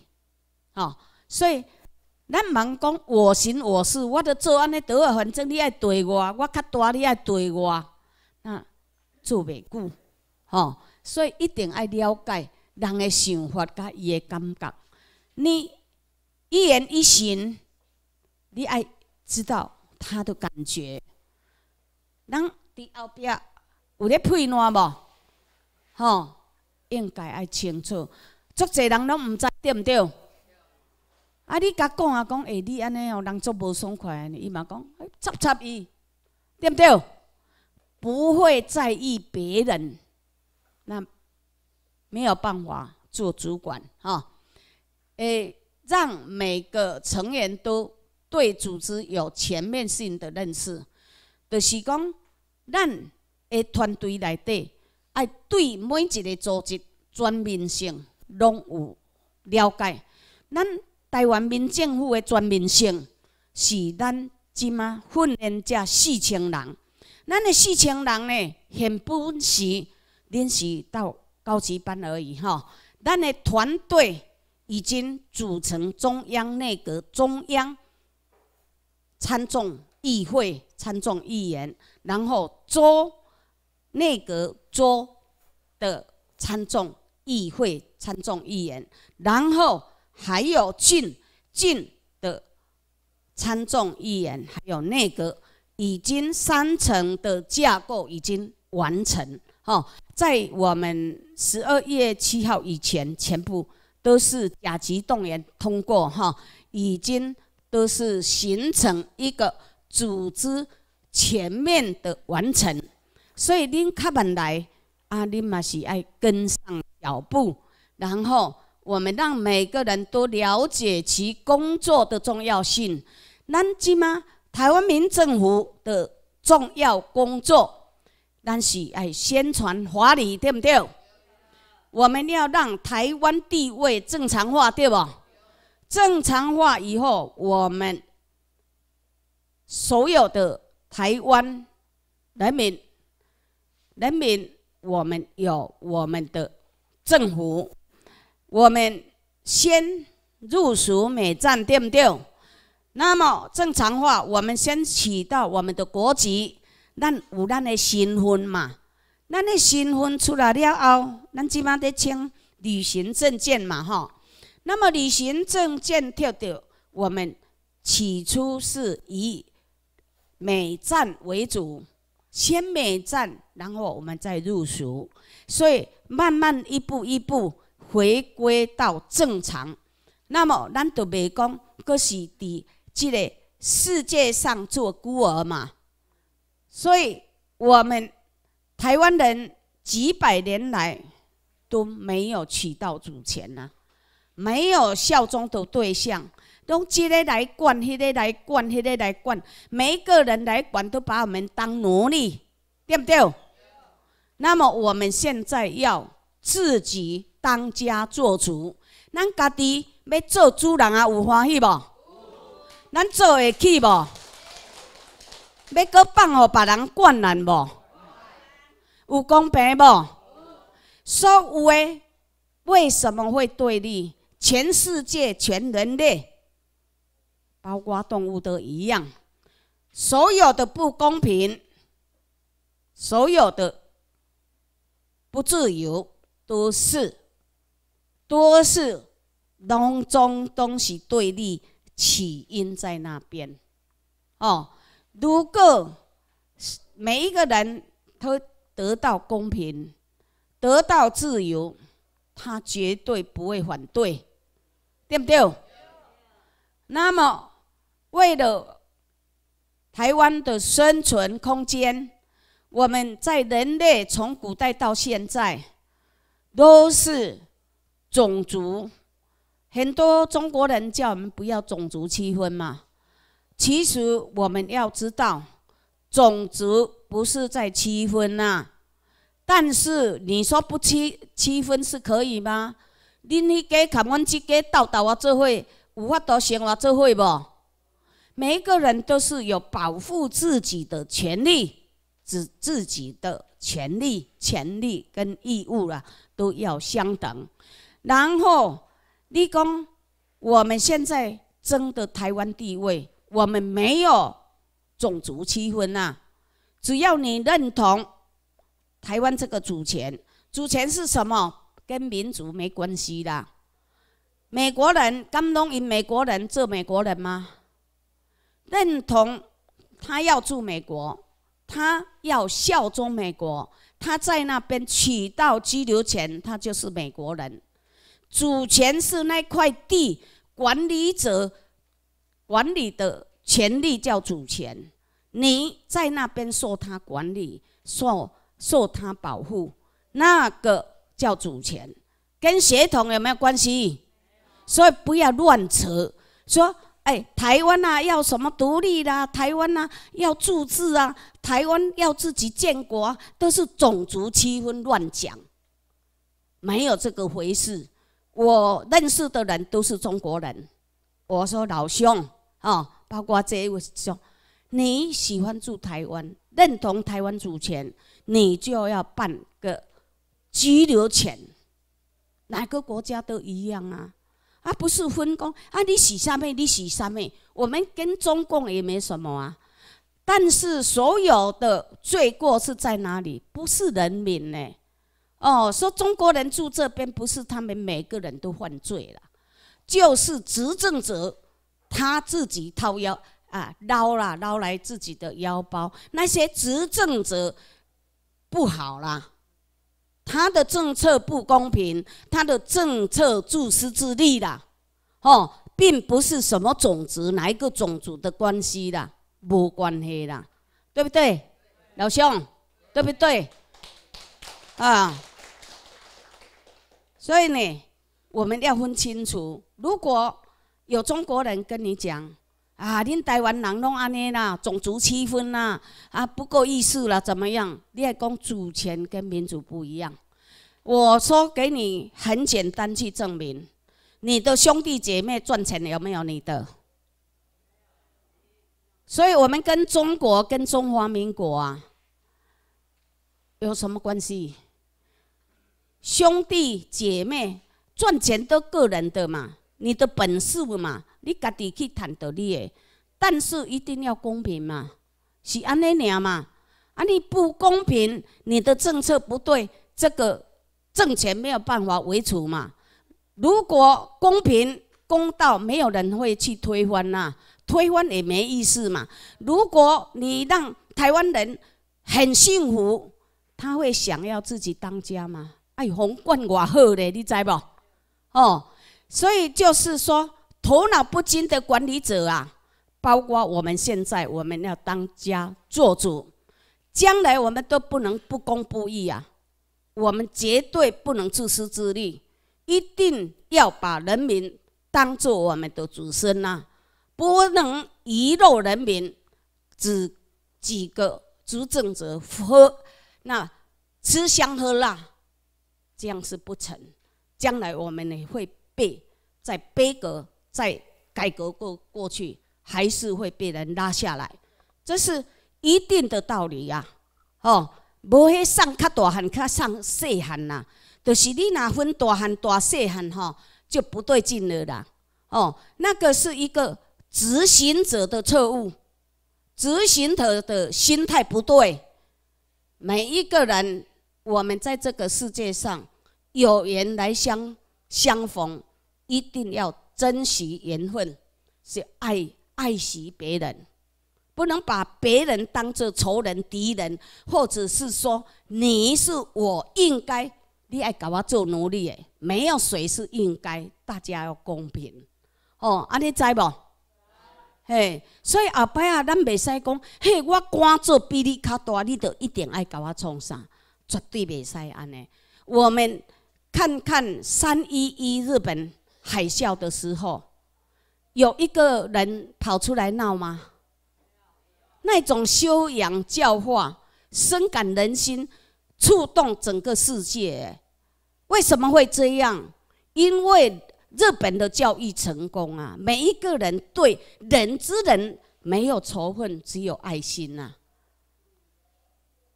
吼，所以咱茫讲我行我素，我着做安尼倒，反正你爱对我，我较大你爱对我，那做袂久，吼，所以一定爱了解人的想法甲伊的感觉，你一言一行，你爱知道他的感觉，人伫后壁有咧配乱无，吼。应该爱清楚，足侪人拢毋知对毋对？啊，你甲讲啊，讲诶，你安尼哦，人足无爽快安尼，伊嘛讲，插插伊，对毋对？不会在意别人，那没有办法做主管哈。诶，让每个成员都对组织有全面性的认识，就是讲咱诶团队内底。爱对每一个组织全面性拢有了解。咱台湾民政府的全面性是咱即嘛训练只四千人。咱的四千人呢，现不时临时到高级班而已吼，咱的团队已经组成中央内阁、中央参众议会、参众议员，然后做内阁。桌的参众议会参众议员，然后还有进进的参众议员，还有内阁，已经三层的架构已经完成哈，在我们十二月七号以前，全部都是甲级动员通过哈，已经都是形成一个组织全面的完成。所以您较慢来，啊，您嘛是爱跟上脚步。然后我们让每个人都了解其工作的重要性。咱即嘛台湾民政府的重要工作，咱是爱宣传华语，对不对？我们要让台湾地位正常化，对不？正常化以后，我们所有的台湾人民。人民，我们有我们的政府。我们先入属美对不对？那么正常化，我们先取到我们的国籍。咱五咱的新婚嘛，咱那新婚出来了后，咱即马得签旅行证件嘛哈。那么旅行证件跳掉，我们起初是以美战为主。先美战，然后我们再入俗，所以慢慢一步一步回归到正常。那么咱就未讲，搁是伫这个世界上做孤儿嘛？所以我们台湾人几百年来都没有取到主权呐，没有效忠的对象。都这个来管，那个来管，那个来管，每一个人来管都把我们当奴隶，对不对？那么我们现在要自己当家作主，咱家己要做主人啊，有欢喜无？咱做会起无？要搁放互别人管难无？有公平无？所以为什么会对立？全世界，全人类。包括动物都一样，所有的不公平，所有的不自由，都是都是笼中东西对立起因在那边哦。如果每一个人都得到公平，得到自由，他绝对不会反对，对不对？那么。为了台湾的生存空间，我们在人类从古代到现在都是种族。很多中国人叫我们不要种族区分嘛。其实我们要知道，种族不是在区分呐。但是你说不区区分是可以吗？恁迄个扛阮即个斗斗啊做伙，有法度生活做伙不？每一个人都是有保护自己的权利，自自己的权利、权利跟义务啊，都要相等。然后，立功，我们现在争的台湾地位，我们没有种族区分呐。只要你认同台湾这个主权，主权是什么？跟民族没关系啦。美国人，甘东因美国人做美国人吗？认同他要住美国，他要效忠美国，他在那边取到居留权，他就是美国人。主权是那块地管理者管理的权利叫主权，你在那边受他管理，受受他保护，那个叫主权，跟协同有没有关系？所以不要乱扯说。哎，台湾呐，要什么独立啦？台湾呐，要自治啊？台湾要自己建国，都是种族区分乱讲，没有这个回事。我认识的人都是中国人。我说老兄啊，包括这一位兄，你喜欢住台湾，认同台湾主权，你就要办个居留权，哪个国家都一样啊。啊，不是分工啊！你洗下面，你洗下面。我们跟中共也没什么啊，但是所有的罪过是在哪里？不是人民呢？哦，说中国人住这边，不是他们每个人都犯罪了，就是执政者他自己掏腰啊捞了捞来自己的腰包，那些执政者不好啦。他的政策不公平，他的政策自私自利啦，哦，并不是什么种族哪一个种族的关系啦，无关系啦，对不对，老兄，对不对？啊，所以呢，我们要分清楚，如果有中国人跟你讲。啊，恁台湾人拢安尼啦，种族区分啦，啊不够意思啦，怎么样？你系讲主权跟民主不一样？我说给你很简单去证明，你的兄弟姐妹赚钱有没有你的？所以我们跟中国、跟中华民国啊有什么关系？兄弟姐妹赚钱都个人的嘛，你的本事嘛。你家己去谈道理，但是一定要公平嘛，是安尼念嘛？啊，你不公平，你的政策不对，这个挣钱没有办法维持嘛。如果公平公道，没有人会去推翻呐。推翻也没意思嘛。如果你让台湾人很幸福，他会想要自己当家嘛？哎皇冠偌好嘞，你知不？哦，所以就是说。头脑不精的管理者啊，包括我们现在，我们要当家做主，将来我们都不能不公不义啊，我们绝对不能自私自利，一定要把人民当做我们的主身呐，不能遗漏人民，只几个执政者喝那吃香喝辣，这样是不成，将来我们也会被在悲格。在改革过过去，还是会被人拉下来，这是一定的道理呀。哦，无系上较大汉，卡上细汉啦，就是你拿分大汉大细汉哈，就不对劲了啦。哦，那个是一个执行者的错误，执行者的心态不对。每一个人，我们在这个世界上有缘来相相逢，一定要。珍惜缘分，是爱爱惜别人，不能把别人当作仇人、敌人，或者是说你是我应该，你爱搞我做奴隶的，没有谁是应该，大家要公平哦。啊，你知无？嘿，所以后摆啊，咱袂使讲嘿，我官做比你较大，你就一定爱给我做啥，绝对袂使安尼。我们看看三一一日本。海啸的时候，有一个人跑出来闹吗？那种修养教化，深感人心，触动整个世界。为什么会这样？因为日本的教育成功啊，每一个人对人之人没有仇恨，只有爱心呐。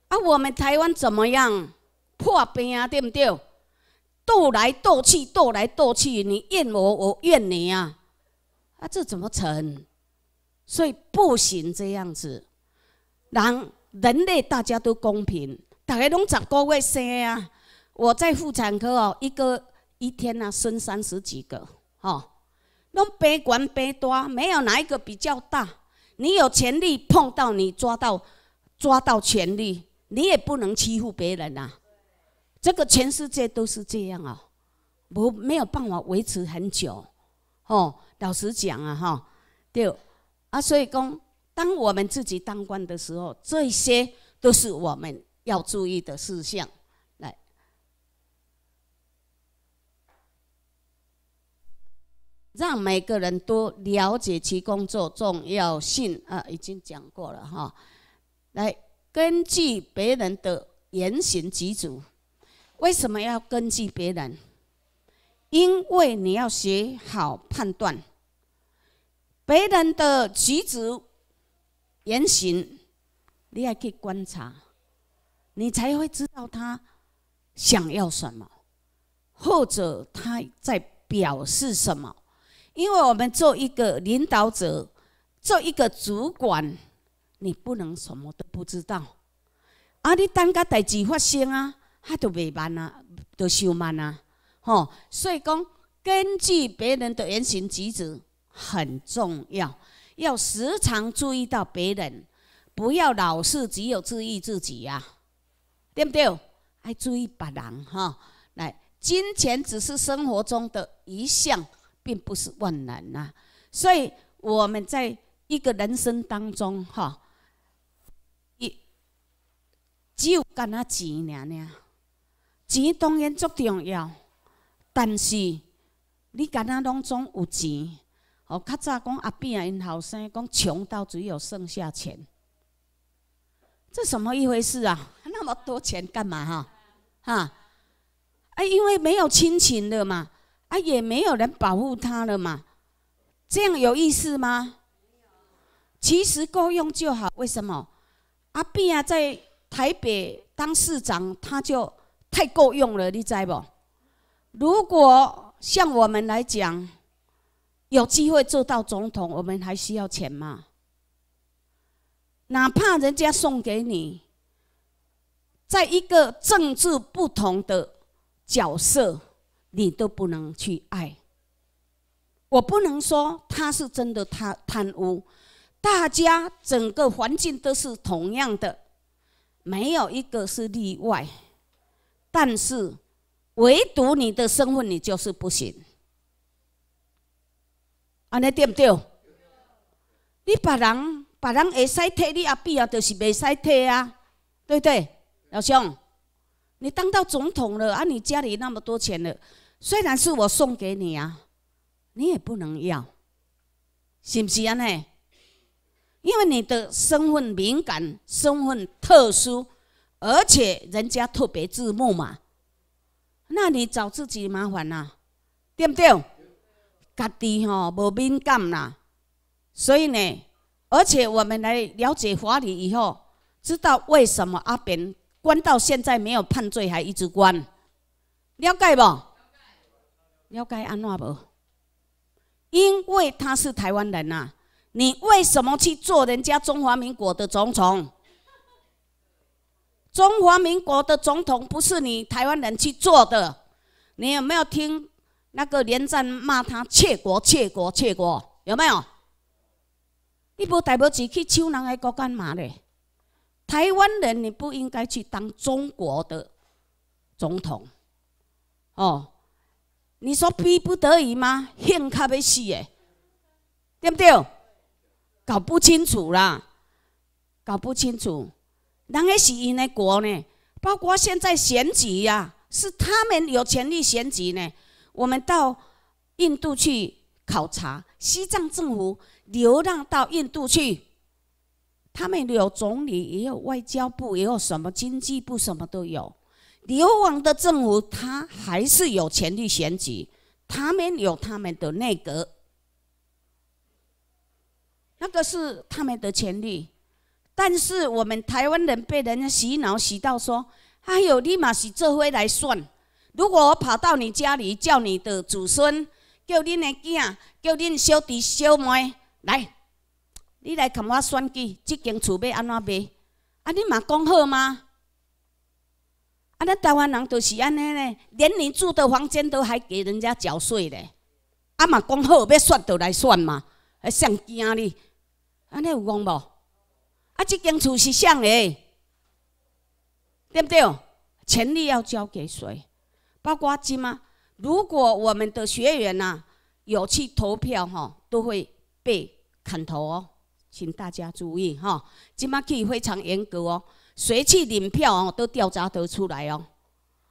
啊，我们台湾怎么样？破冰啊，对不对？斗来斗去，斗来斗去，你怨我，我怨你啊！啊，这怎么成？所以不行这样子。人人类大家都公平，大家拢十个月生啊。我在妇产科哦，一个一天啊、生三十几个，哈，拢百管百多，没有哪一个比较大。你有权利碰到你抓到抓到权利，你也不能欺负别人啊。这个全世界都是这样啊，不没有办法维持很久，哦，老实讲啊，哈，对，啊，所以讲，当我们自己当官的时候，这些都是我们要注意的事项。来，让每个人都了解其工作重要性啊，已经讲过了哈。来，根据别人的言行举止。为什么要根据别人？因为你要学好判断别人的举止言行，你要可以观察，你才会知道他想要什么，或者他在表示什么。因为我们做一个领导者，做一个主管，你不能什么都不知道，啊，你等个代志发生啊！他都未慢啊，都收慢啊，吼！所以讲，根据别人的言行举止很重要，要时常注意到别人，不要老是只有注意自己呀，对不对？爱注意别人哈。来，金钱只是生活中的一项，并不是万能啊。所以我们在一个人生当中哈，一只有干那几年呢。钱当然足重要，但是你敢仔拢总有钱。哦，较早讲阿斌啊，因后生讲穷到只有剩下钱，这什么一回事啊？*laughs* 那么多钱干嘛哈？哈？啊，因为没有亲情了嘛，啊，也没有人保护他了嘛，这样有意思吗？其实够用就好。为什么？阿斌啊，在台北当市长，他就。太够用了，你知不？如果像我们来讲，有机会做到总统，我们还需要钱吗？哪怕人家送给你，在一个政治不同的角色，你都不能去爱。我不能说他是真的贪贪污，大家整个环境都是同样的，没有一个是例外。但是，唯独你的身份，你就是不行。安你对不对？你别人别人会使替你也必要，就是袂使替啊，对不对，老兄，你当到总统了，啊，你家里那么多钱了，虽然是我送给你啊，你也不能要，是不是啊？那，因为你的身份敏感，身份特殊。而且人家特别字幕嘛，那你找自己麻烦啦，对不对？家己吼无敏感啦，所以呢，而且我们来了解法律以后，知道为什么阿扁关到现在没有判罪还一直关？了解不？了解安怎不？因为他是台湾人呐，你为什么去做人家中华民国的总统？中华民国的总统不是你台湾人去做的，你有没有听那个连战骂他窃国窃国窃国？有没有？你无代表自己去抢人的国干嘛呢？台湾人你不应该去当中国的总统哦。你说逼不得已吗？恨卡要死耶，对不对？搞不清楚啦，搞不清楚。人些是因的国呢？包括现在选举呀，是他们有权利选举呢。我们到印度去考察，西藏政府流浪到印度去，他们有总理，也有外交部，也有什么经济部，什么都有。流亡的政府，他还是有权利选举，他们有他们的内阁，那个是他们的权利。但是我们台湾人被人家洗脑洗到说，哎呦，立马洗这回来算。如果我跑到你家里，叫你的子孙，叫恁的囝，叫恁小弟小妹来，你来跟我算计，这件厝要安怎卖？啊，你嘛讲好吗？啊，那台湾人就是安尼嘞，连你住的房间都还给人家缴税嘞。啊嘛讲好要算就来算嘛，还上惊你？安尼有戆无？啊，这间厝是谁的？对不对？权力要交给谁？包括金吗？如果我们的学员呐有去投票，哈，都会被砍头哦，请大家注意哈，今麦去非常严格哦，谁去领票哦，都调查得出来哦，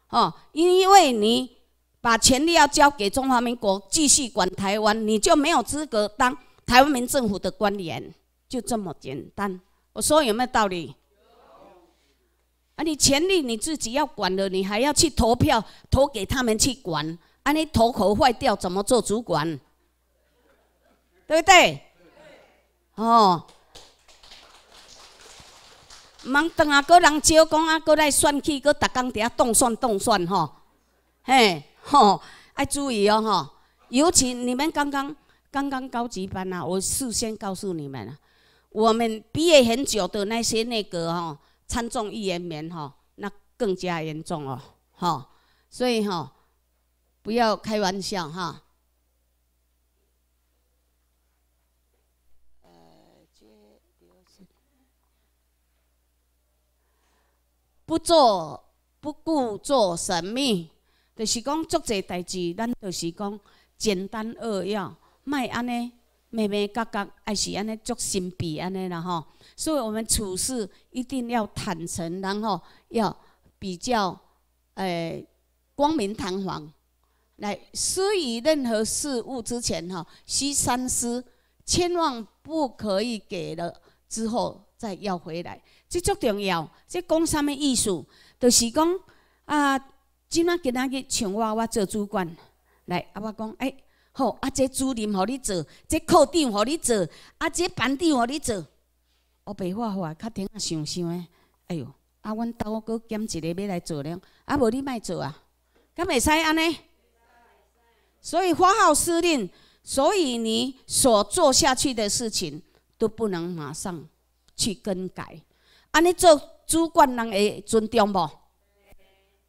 哦，因为你把权力要交给中华民国继续管台湾，你就没有资格当台湾民政府的官员，就这么简单。我说有没有道理？啊，你权力你自己要管的，你还要去投票投给他们去管，啊，你头口坏掉怎么做主管？对不对？哦，忙等啊，个人招工啊，个来算去，个逐工在啊动算动算吼，嘿，吼，要注意哦，吼，尤其你们刚刚刚刚高级班啊，我事先告诉你们。我们毕业很久的那些那个哈，参众议员们哈，那更加严重哦，哈，所以哈，不要开玩笑哈。不做，不顾做什么，就是讲做这代志，咱就是讲简单扼要，卖安呢。妹妹感觉还是安尼足心弊安尼啦吼，所以我们处事一定要坦诚，然后要比较诶光明堂皇。来，施予任何事物之前哈，需三思，千万不可以给了之后再要回来，这足重要。这讲什物意思？就是讲啊，今晚今仔日请我我做主管，来，阿爸讲，哎。好、啊！这主任互你做，这课长互你做，啊！这班长互你做，我白话话，他等啊，想想诶，哎哟，啊！阮兜我哥兼一个要来做了，啊！无你莫做啊，敢袂使安尼？所以发号施令，所以你所做下去的事情都不能马上去更改。安尼做主管人会尊重无？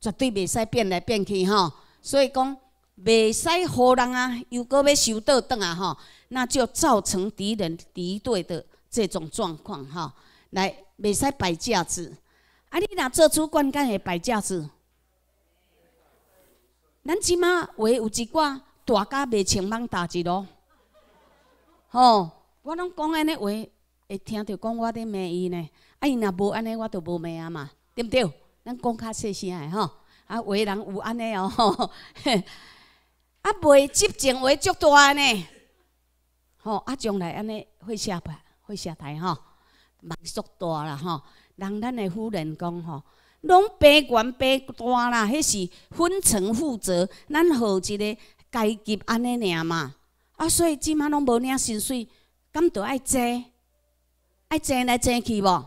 绝对袂使变来变去哈。所以讲。袂使唬人啊，又搁要收道堂啊，吼，那就造成敌人敌对的这种状况，吼，来，袂使摆架子。啊，你若做出管家的摆架子，咱即马话有一寡大家袂情望打志咯。吼，我拢讲安尼话，会听着讲我咧骂伊呢。啊，伊若无安尼，我就无骂啊嘛，对毋对？咱讲较细声的吼。啊，话人有安尼哦。吼。啊，未积情话积安呢，吼！啊，将来安尼会下吧，会下台吼，忙作大啦吼，人咱诶夫人讲吼，拢悲观悲观啦，迄是分层负责，咱好一个阶级安尼尔嘛？啊，所以即马拢无领薪水，敢着爱坐，爱坐来坐去无？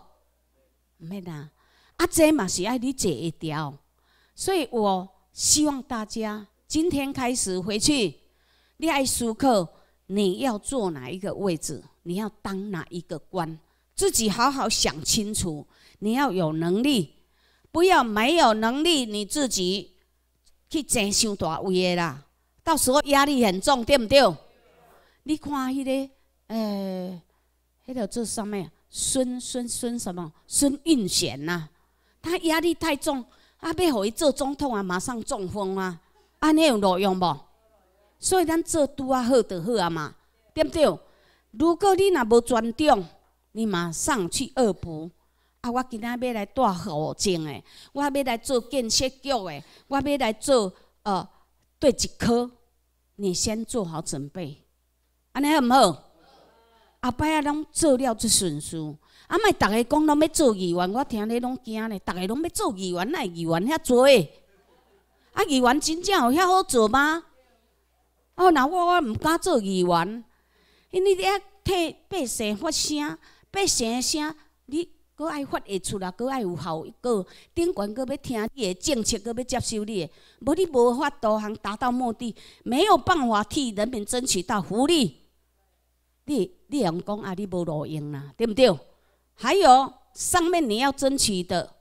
毋免啦，啊坐嘛是爱你坐一条，所以我希望大家。今天开始回去，你爱舒克，你要坐哪一个位置？你要当哪一个官？自己好好想清楚。你要有能力，不要没有能力，你自己去争上大位的啦。到时候压力很重，对不对？你看那个，呃，那个做什么孙孙孙什么？孙运贤呐，他压力太重，他要伊做总统啊，马上中风啊！安尼有路用无？所以咱做拄啊好就好啊嘛，对毋对？如果你若无尊重，你马上去二部。啊，我今仔要来带火证诶，我要来做建设局诶，我要来做呃对一科，你先做好准备，安尼好毋好？后摆啊，拢做了即顺事，阿莫逐个讲拢要做议员，我听咧拢惊咧，逐个拢要做议员，奈议员遐多。啊，议员真正有遐好做吗？哦，那我我毋敢做议员，因为你遐替百姓发声，百姓声，你佫爱发会出来，佫爱有效果。顶悬佫要听你的政策，佫要接受你的，无你无法度行达到目的，没有办法替人民争取到福利。你你用讲啊，你无路用啦，对不对？还有上面你要争取的，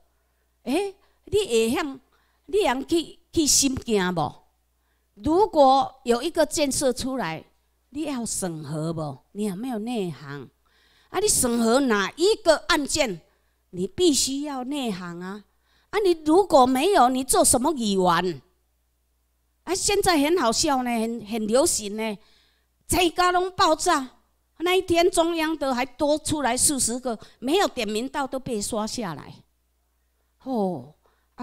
哎，你会向你用去？去心惊不？如果有一个建设出来，你要审核不？你有没有内行？啊，你审核哪一个案件，你必须要内行啊！啊，你如果没有，你做什么议员？啊，现在很好笑呢，很很流行呢，在家拢爆炸。那一天中央的还多出来四十个，没有点名到都被刷下来。哦。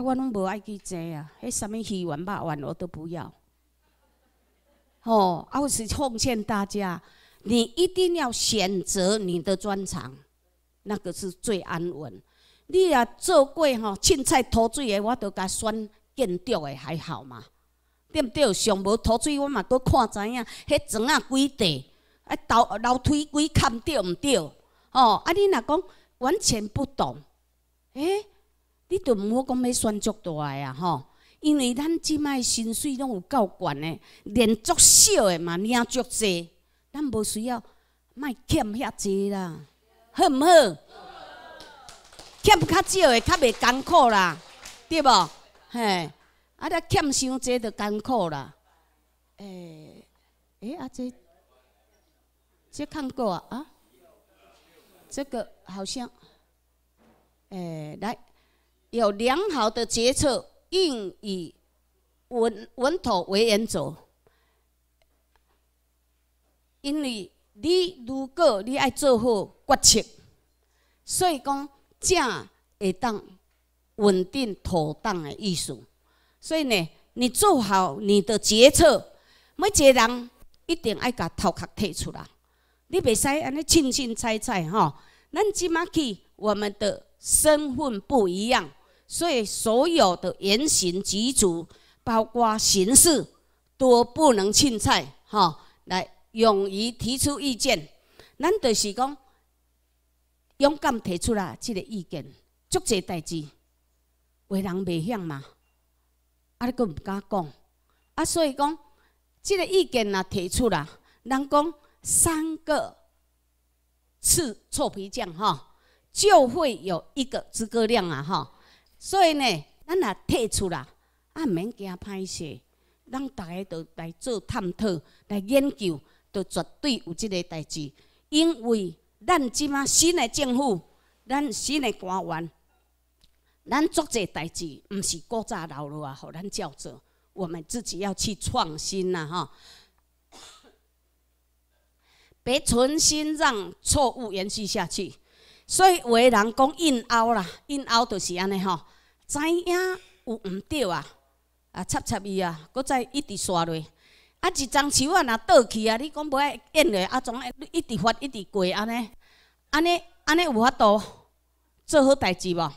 我拢无爱去坐啊！迄什物鱼丸、肉丸我都不要。吼，我是奉劝大家，你一定要选择你的专长，那个是最安稳。你啊做过吼，凊彩土水的，我都甲选建筑的还好嘛。建对？上无土水，我嘛都看知影，迄砖啊几块，啊楼楼梯几坎对毋对？哦，啊你若讲完全不懂，哎。你都毋好讲要选足大的啊，吼！因为咱即摆薪水拢有够悬的，连足少的嘛，领足侪，咱无需要，卖欠遐侪啦，好毋好？欠较少的较袂艰苦啦，对无？嘿，啊，你欠伤侪，就艰苦啦。诶，诶，啊，这，这看过啊？这个好像，诶，来。有良好的决策，应以稳稳妥为原则。因为你如果你爱做好决策，所以讲正会当稳定妥当的意思。所以呢，你做好你的决策，每一个人一定爱把头壳提出来。你袂使安尼清清彩彩哦。咱即码去，我们的身份不一样。所以，所有的言行举止，包括行事，都不能轻彩哈。来，勇于提出意见，咱就是讲勇敢提出来这个意见，足侪代志为人未向嘛，啊，你更唔敢讲啊。所以讲，这个意见呐，提出来，人讲三个是臭皮匠哈，就会有一个诸葛亮啊哈。所以呢，咱也退出啦，也毋免惊歹势。咱逐个都来做探讨、来研究，都绝对有即个代志。因为咱即啊新的政府，咱新的官员，咱做这代志，毋是古早老路啊，互咱照做。我们自己要去创新啦，吼。别存心让错误延续下去。所以为人讲硬凹啦，硬凹就是安尼吼。知影有毋对啊，啊插插伊啊，搁再一直刷落，啊一丛树啊，若倒去啊，你讲无爱硬咧，啊总爱你一直发一直改安尼，安尼安尼有法度，做好代志无，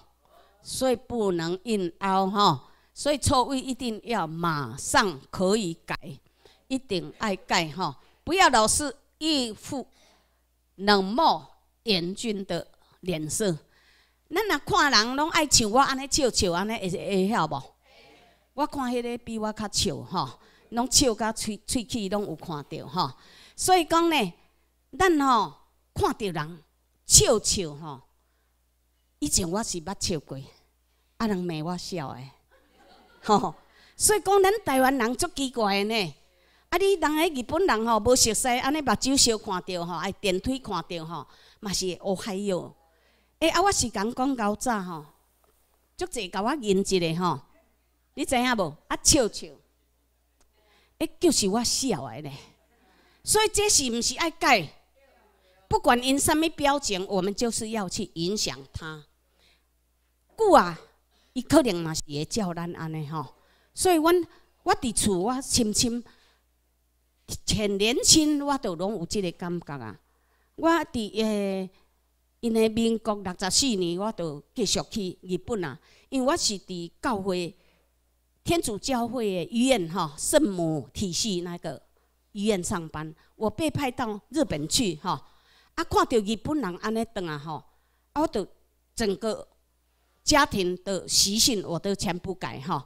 所以不能硬拗吼，所以错位一定要马上可以改，一定爱改吼，不要老是一副冷漠严峻的脸色。咱若看人，拢爱笑，我安尼笑笑，安尼会会晓无？我看迄个比我较笑吼，拢笑到喙喙齿拢有看着吼。所以讲呢，咱吼看到人笑笑吼，以前我是捌笑过，啊人骂我笑诶，吼。所以讲咱台湾人足奇怪诶呢。啊你人迄日本人吼无熟悉，安尼目睭小看着吼，爱电梯看着吼，嘛是哦嗨哟。哎啊！我是讲讲到早吼，足济甲我认一个吼，你知影无？啊笑笑，哎就是我笑咧。所以这是毋是爱改？不管因啥物表情，我们就是要去影响他。久啊，伊可能嘛是会照咱安尼吼。所以，阮我伫厝，我深深、很年轻，我都拢有即个感觉啊。我伫诶。因为民国六十四年，我就继续去日本啊。因为我是伫教会天主教会的医院哈，圣母体系那个医院上班。我被派到日本去哈，啊，看到日本人安尼当啊哈，啊，我就整个家庭的习性我都全部改哈。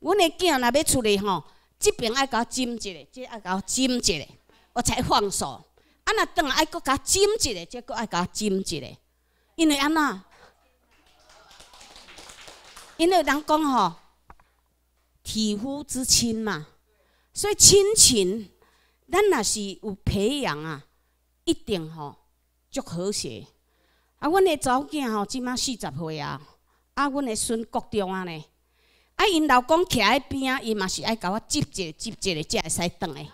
我的囝若要出来哈，这边要搞精一个，这要搞精一下，我才放手。啊，那当爱各家尽一下，再各爱各家一下，因为安那，因为人讲吼，体肤之亲嘛，所以亲情，咱若是有培养啊，一定吼，足和谐。啊，我那早囝吼，即满四十岁啊，啊，阮的孙国中啊呢，啊，因老公徛喺边啊，伊嘛是爱甲我接一下，接一下，才会使当嘞。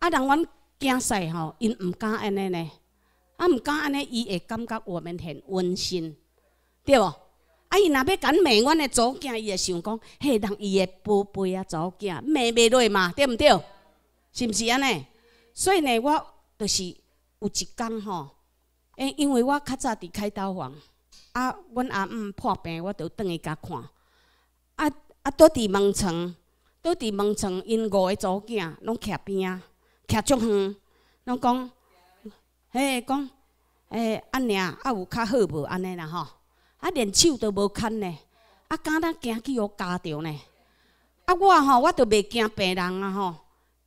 啊，人阮。惊婿吼！因毋敢安尼呢，啊毋敢安尼，伊会感觉我们很温馨，对无？啊，伊若要敢骂，阮的祖囝，伊会想讲，嘿，人伊的宝贝啊，祖囝骂袂落嘛，对毋对？是毋是安尼？所以呢，我就是有一工吼，诶，因为我较早伫开刀房，啊，阮阿姆破病，我就倒去家看，啊啊，倒伫门床，倒伫门床，因五个祖囝拢徛边啊。徛足远，拢讲，哎，讲，诶，安尼啊，啊有较好无？安尼啦吼，啊连手都无牵呢，啊，敢若惊去互夹着呢？啊，我吼，我都袂惊病人啊吼，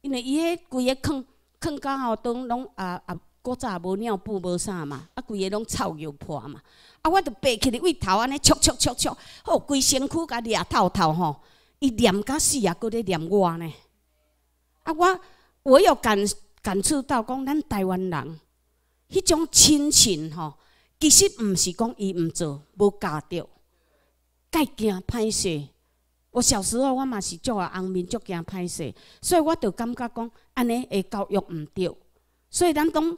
因为伊迄规个囥囥家吼，都拢啊啊，古早无尿布无啥嘛，啊，规个拢臭又破嘛，啊，我都爬起咧位头安尼，撮撮撮撮，吼，规身躯甲掠透透吼，伊念甲死啊，搁咧念我呢，啊我。我有感感触到，讲咱台湾人迄种亲情吼，其实毋是讲伊毋做，无教着，个惊歹势。我小时候我嘛是做红面，足惊歹势，所以我就感觉讲安尼会教育毋对。所以咱讲，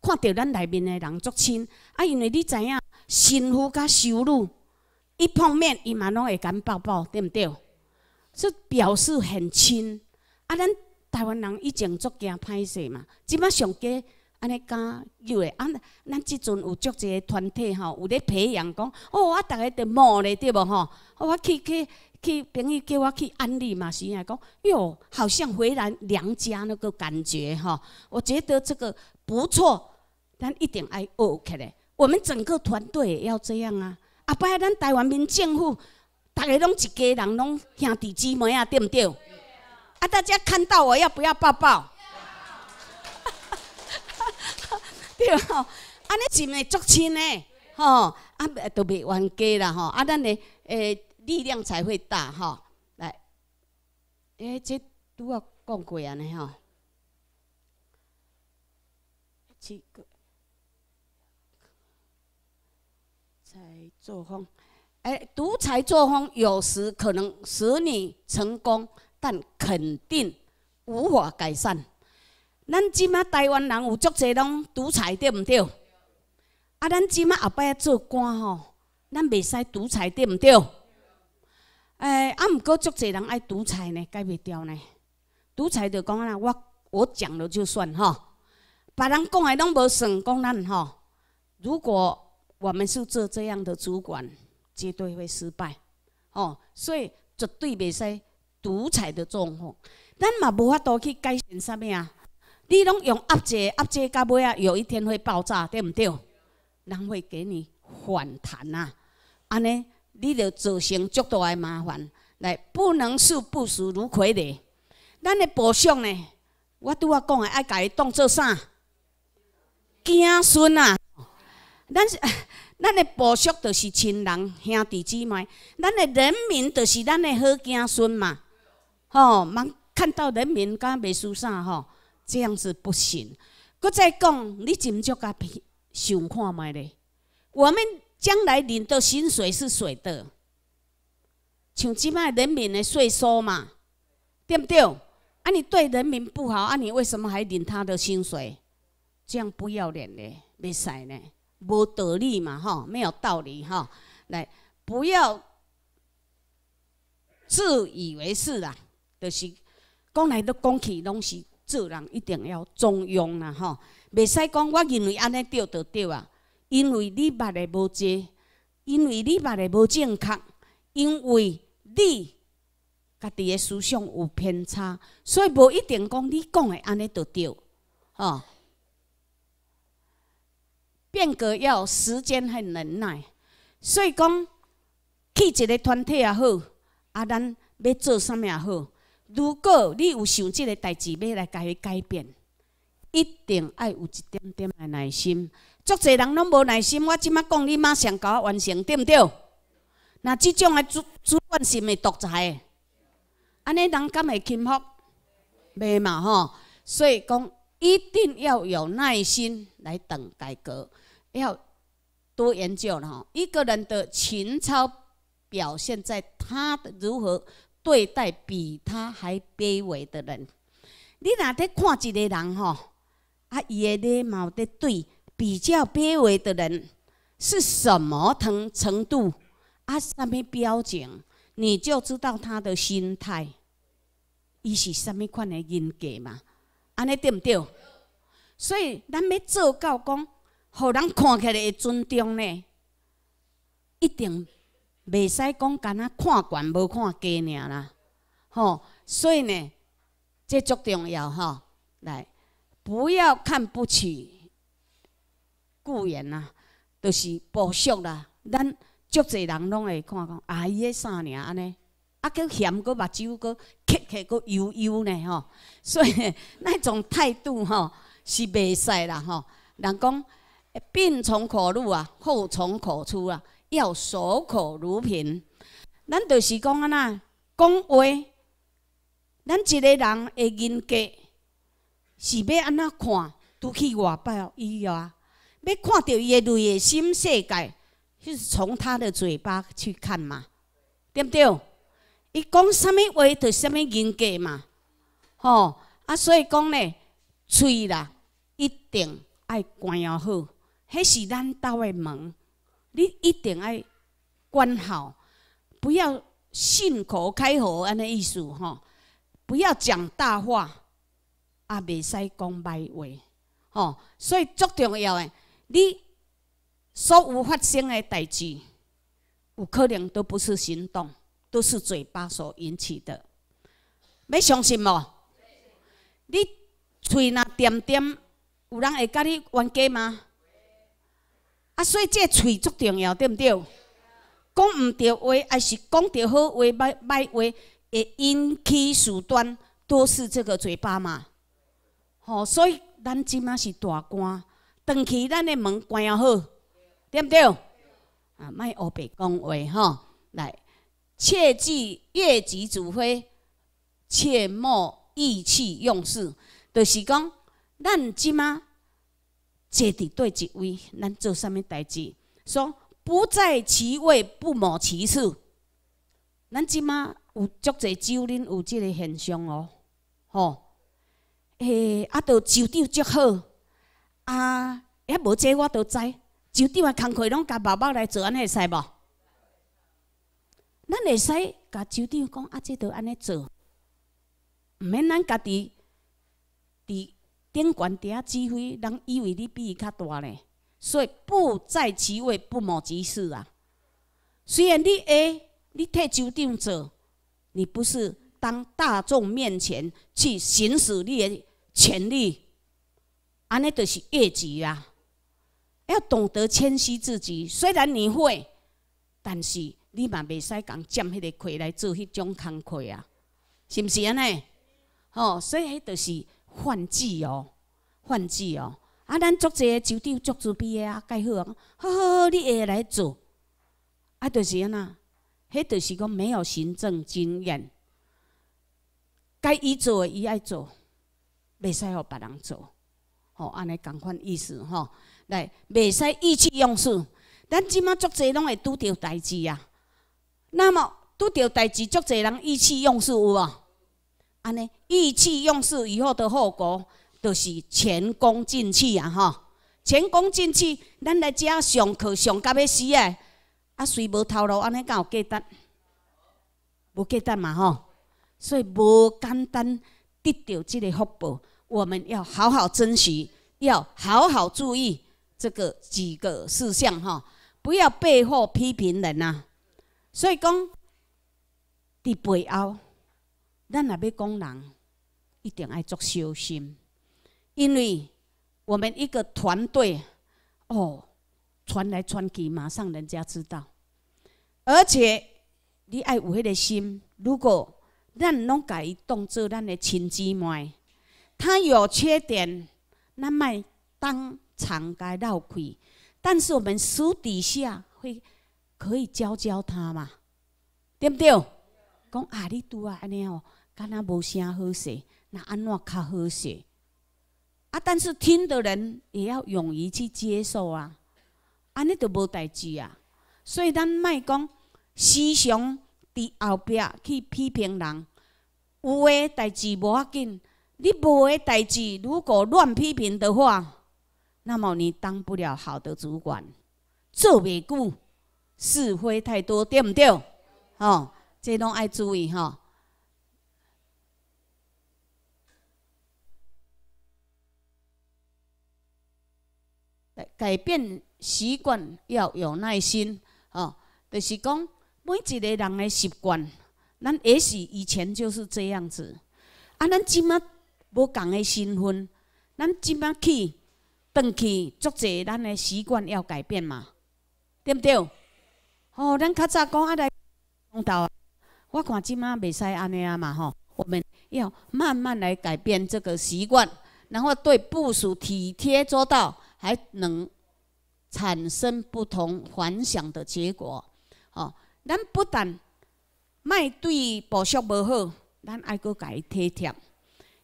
看到咱内面的人足亲，啊，因为你知影，幸福甲收入一碰面，伊嘛拢会敢抱抱，对毋对？这表示很亲。啊，咱。台湾人以前足件歹势嘛，即摆上街安尼加有诶，啊，咱即阵有足侪团体吼，有咧培养讲，哦，啊，逐个伫骂咧，对无吼？我去去去，朋友叫我去安利嘛，是啊，讲，哟，好像回来娘家那个感觉吼，我觉得这个不错，咱一定爱学起来，我们整个团队也要这样啊！啊，不然咱台湾民政府，逐个拢一家人，拢兄弟姊妹啊，对毋对？啊！大家看到我要不要抱抱？*laughs* 对吼，啊，尼姊妹足亲呢？吼，啊，都袂冤家啦，吼，啊，咱的诶力量才会大，吼，来，诶，这拄啊讲过安呢？吼，七个，财作风，诶，独裁作风有时可能使你成功。但肯定无法改善。咱即马台湾人有足侪拢独裁，对毋对？啊，咱即马后摆要做官吼，咱袂使独裁，对毋对？哎，啊，毋过足侪人爱独裁呢，改袂掉呢。独裁就讲啊，我我讲了就算吼，别人讲的拢无算。讲咱吼。如果我们是做这样的主管，绝对会失败哦。所以绝对袂使。独裁的状况，咱嘛无法度去改善啥物啊！你拢用压制，压制到尾啊，有一天会爆炸，对毋对？人会给你反弹啊，安尼，你着造成足大的麻烦。来，不能是不食如葵的。咱的部属呢？我拄仔讲要爱伊当做啥？子孙啊！咱是 *laughs* 咱的部属，就是亲人兄弟姐妹，咱的人民就是咱的好子孙嘛。哦，茫看到人民敢袂舒爽吼，这样子不行。搁再讲，你尽足个想看卖咧？我们将来领的薪水是谁的？像即卖人民的税收嘛，对不对？啊，你对人民不好啊，你为什么还领他的薪水？这样不要脸的，袂使嘞，无道理嘛，吼，没有道理吼，来，不要自以为是啦。就是讲来都讲去，拢是做人一定要中庸啦，吼！袂使讲我认为安尼对就对啊，因为你捌的无济，因为你捌的无正确，因为你家己的思想有偏差，所以无一定讲你讲的安尼就对，哦。变革要时间和忍耐，所以讲去一个团体也好，啊，咱要做啥物也好。如果你有想即个代志要来改改变，一定爱有一点点的耐心。足侪人拢无耐心，我即马讲你马上甲我完成，对毋对？那即种的主主观毋的独裁，安尼人敢会幸福？袂嘛吼。所以讲，一定要有耐心来等改革，要多研究咯。一个人的情操表现在他如何。对待比他还卑微的人，你若得看一个人吼，啊，伊的貌的对比较卑微的人是什么程程度？啊，什么标准？你就知道他的心态，伊是甚么款的人格嘛？安尼对唔对？所以咱要做到讲，好人看起来的尊重呢，一定。袂使讲囝仔看悬无看低尔啦，吼，所以呢，这足重要吼，来，不要看不起雇员啊，就是剥削啦，咱足侪人拢会看讲，啊，伊的啥尔安尼，啊叫嫌，搁目睭搁黑黑，搁油油呢吼，所以那种态度吼是袂使啦吼，人讲病从口入啊，祸从口出啊。要守口如瓶，咱就是讲安那讲话，咱一个人诶人格是要安那看，都去外表、医院，要看到伊诶内心世界，就是从他的嘴巴去看嘛，对不对？伊讲啥物话，就啥物人格嘛。吼，啊，所以讲咧，嘴啦一定爱关好，迄是咱兜诶门。你一定爱关好，不要信口开河，安尼意思吼，不要讲大话，也袂使讲歹话，吼。所以最重要诶，你所有发生诶代志，有可能都不是行动，都是嘴巴所引起的。要相信无？你嘴那点点，有人会甲你冤家吗？啊，所以这嘴足重要，对毋对？讲毋对话，还是讲对好话、歹歹话，会引起事端，都是这个嘴巴嘛。吼，所以咱即满是大官，长期咱的门关也好，对毋对？啊，莫黑白讲话吼。来，切记越级指挥，切莫意气用事，就是讲咱即满。坐伫对一位，咱做啥物代志？说不在其位，不谋其事。咱即马有足侪酒店有即个现象哦，吼，诶，啊，着酒店足好，啊，还无这我都知，酒店诶工课拢甲宝宝来做安尼，会使无？咱会使甲酒店讲啊，这都安尼做，毋免咱家己，伫。顶悬嗲啊，指挥人以为你比伊较大呢，所以不在其位不谋其事啊。虽然你会，你替酒店做，你不是当大众面前去行使你的权利，安尼就是越级啊。要懂得谦虚自己，虽然你会，但是你嘛未使讲占迄个亏来做迄种工课啊，是毋是安尼？哦，所以迄就是。换季哦，换季哦。啊，咱足者酒店足做毕业啊，介好啊。好好好，你下来做。啊，就是安呐，迄就是讲没有行政经验。该伊做，伊爱做，袂使互别人做。吼，安尼共款意思吼。来，袂使意气用事。咱即满足者拢会拄着代志啊，那么，拄着代志，足者人意气用事有无？安尼意气用事以后的后果，就是前功尽弃啊！吼，前功尽弃，咱来遮上课上到要死诶，啊，虽无头路，安尼，敢有价值？无价值嘛！吼，所以无简单得到这个福报，我们要好好珍惜，要好好注意这个几个事项吼，不要背后批评人啊！所以讲伫背后。咱若要讲人一定爱作小心，因为我们一个团队哦，传来传去马上人家知道，而且你爱有迄个心。如果咱拢改当做咱的亲姊妹，他有缺点，咱么当场该闹开。但是我们私底下会可以教教他嘛，对不对？讲啊你拄啊安尼哦，敢若无啥好势，那安怎较好势？啊！但是听的人也要勇于去接受啊，安尼就无代志啊。所以咱卖讲思想伫后壁去批评人，有诶代志无要紧，你无诶代志如果乱批评的话，那么你当不了好的主管，做袂久是非太多，对毋对？哦。这拢爱注意吼。改变习惯要有耐心哦。就是讲，每一个人的习惯，咱也是以前就是这样子。啊，咱即啊无共的身份，咱即啊去，顿去做者，咱的习惯要改变嘛，对毋对？哦，咱较早讲下来，讲到。我看即嘛袂使安尼啊嘛吼！我们要慢慢来改变这个习惯，然后对部属体贴周到，还能产生不同反响的结果。哦，咱不但卖对部属无好，咱还阁改体贴，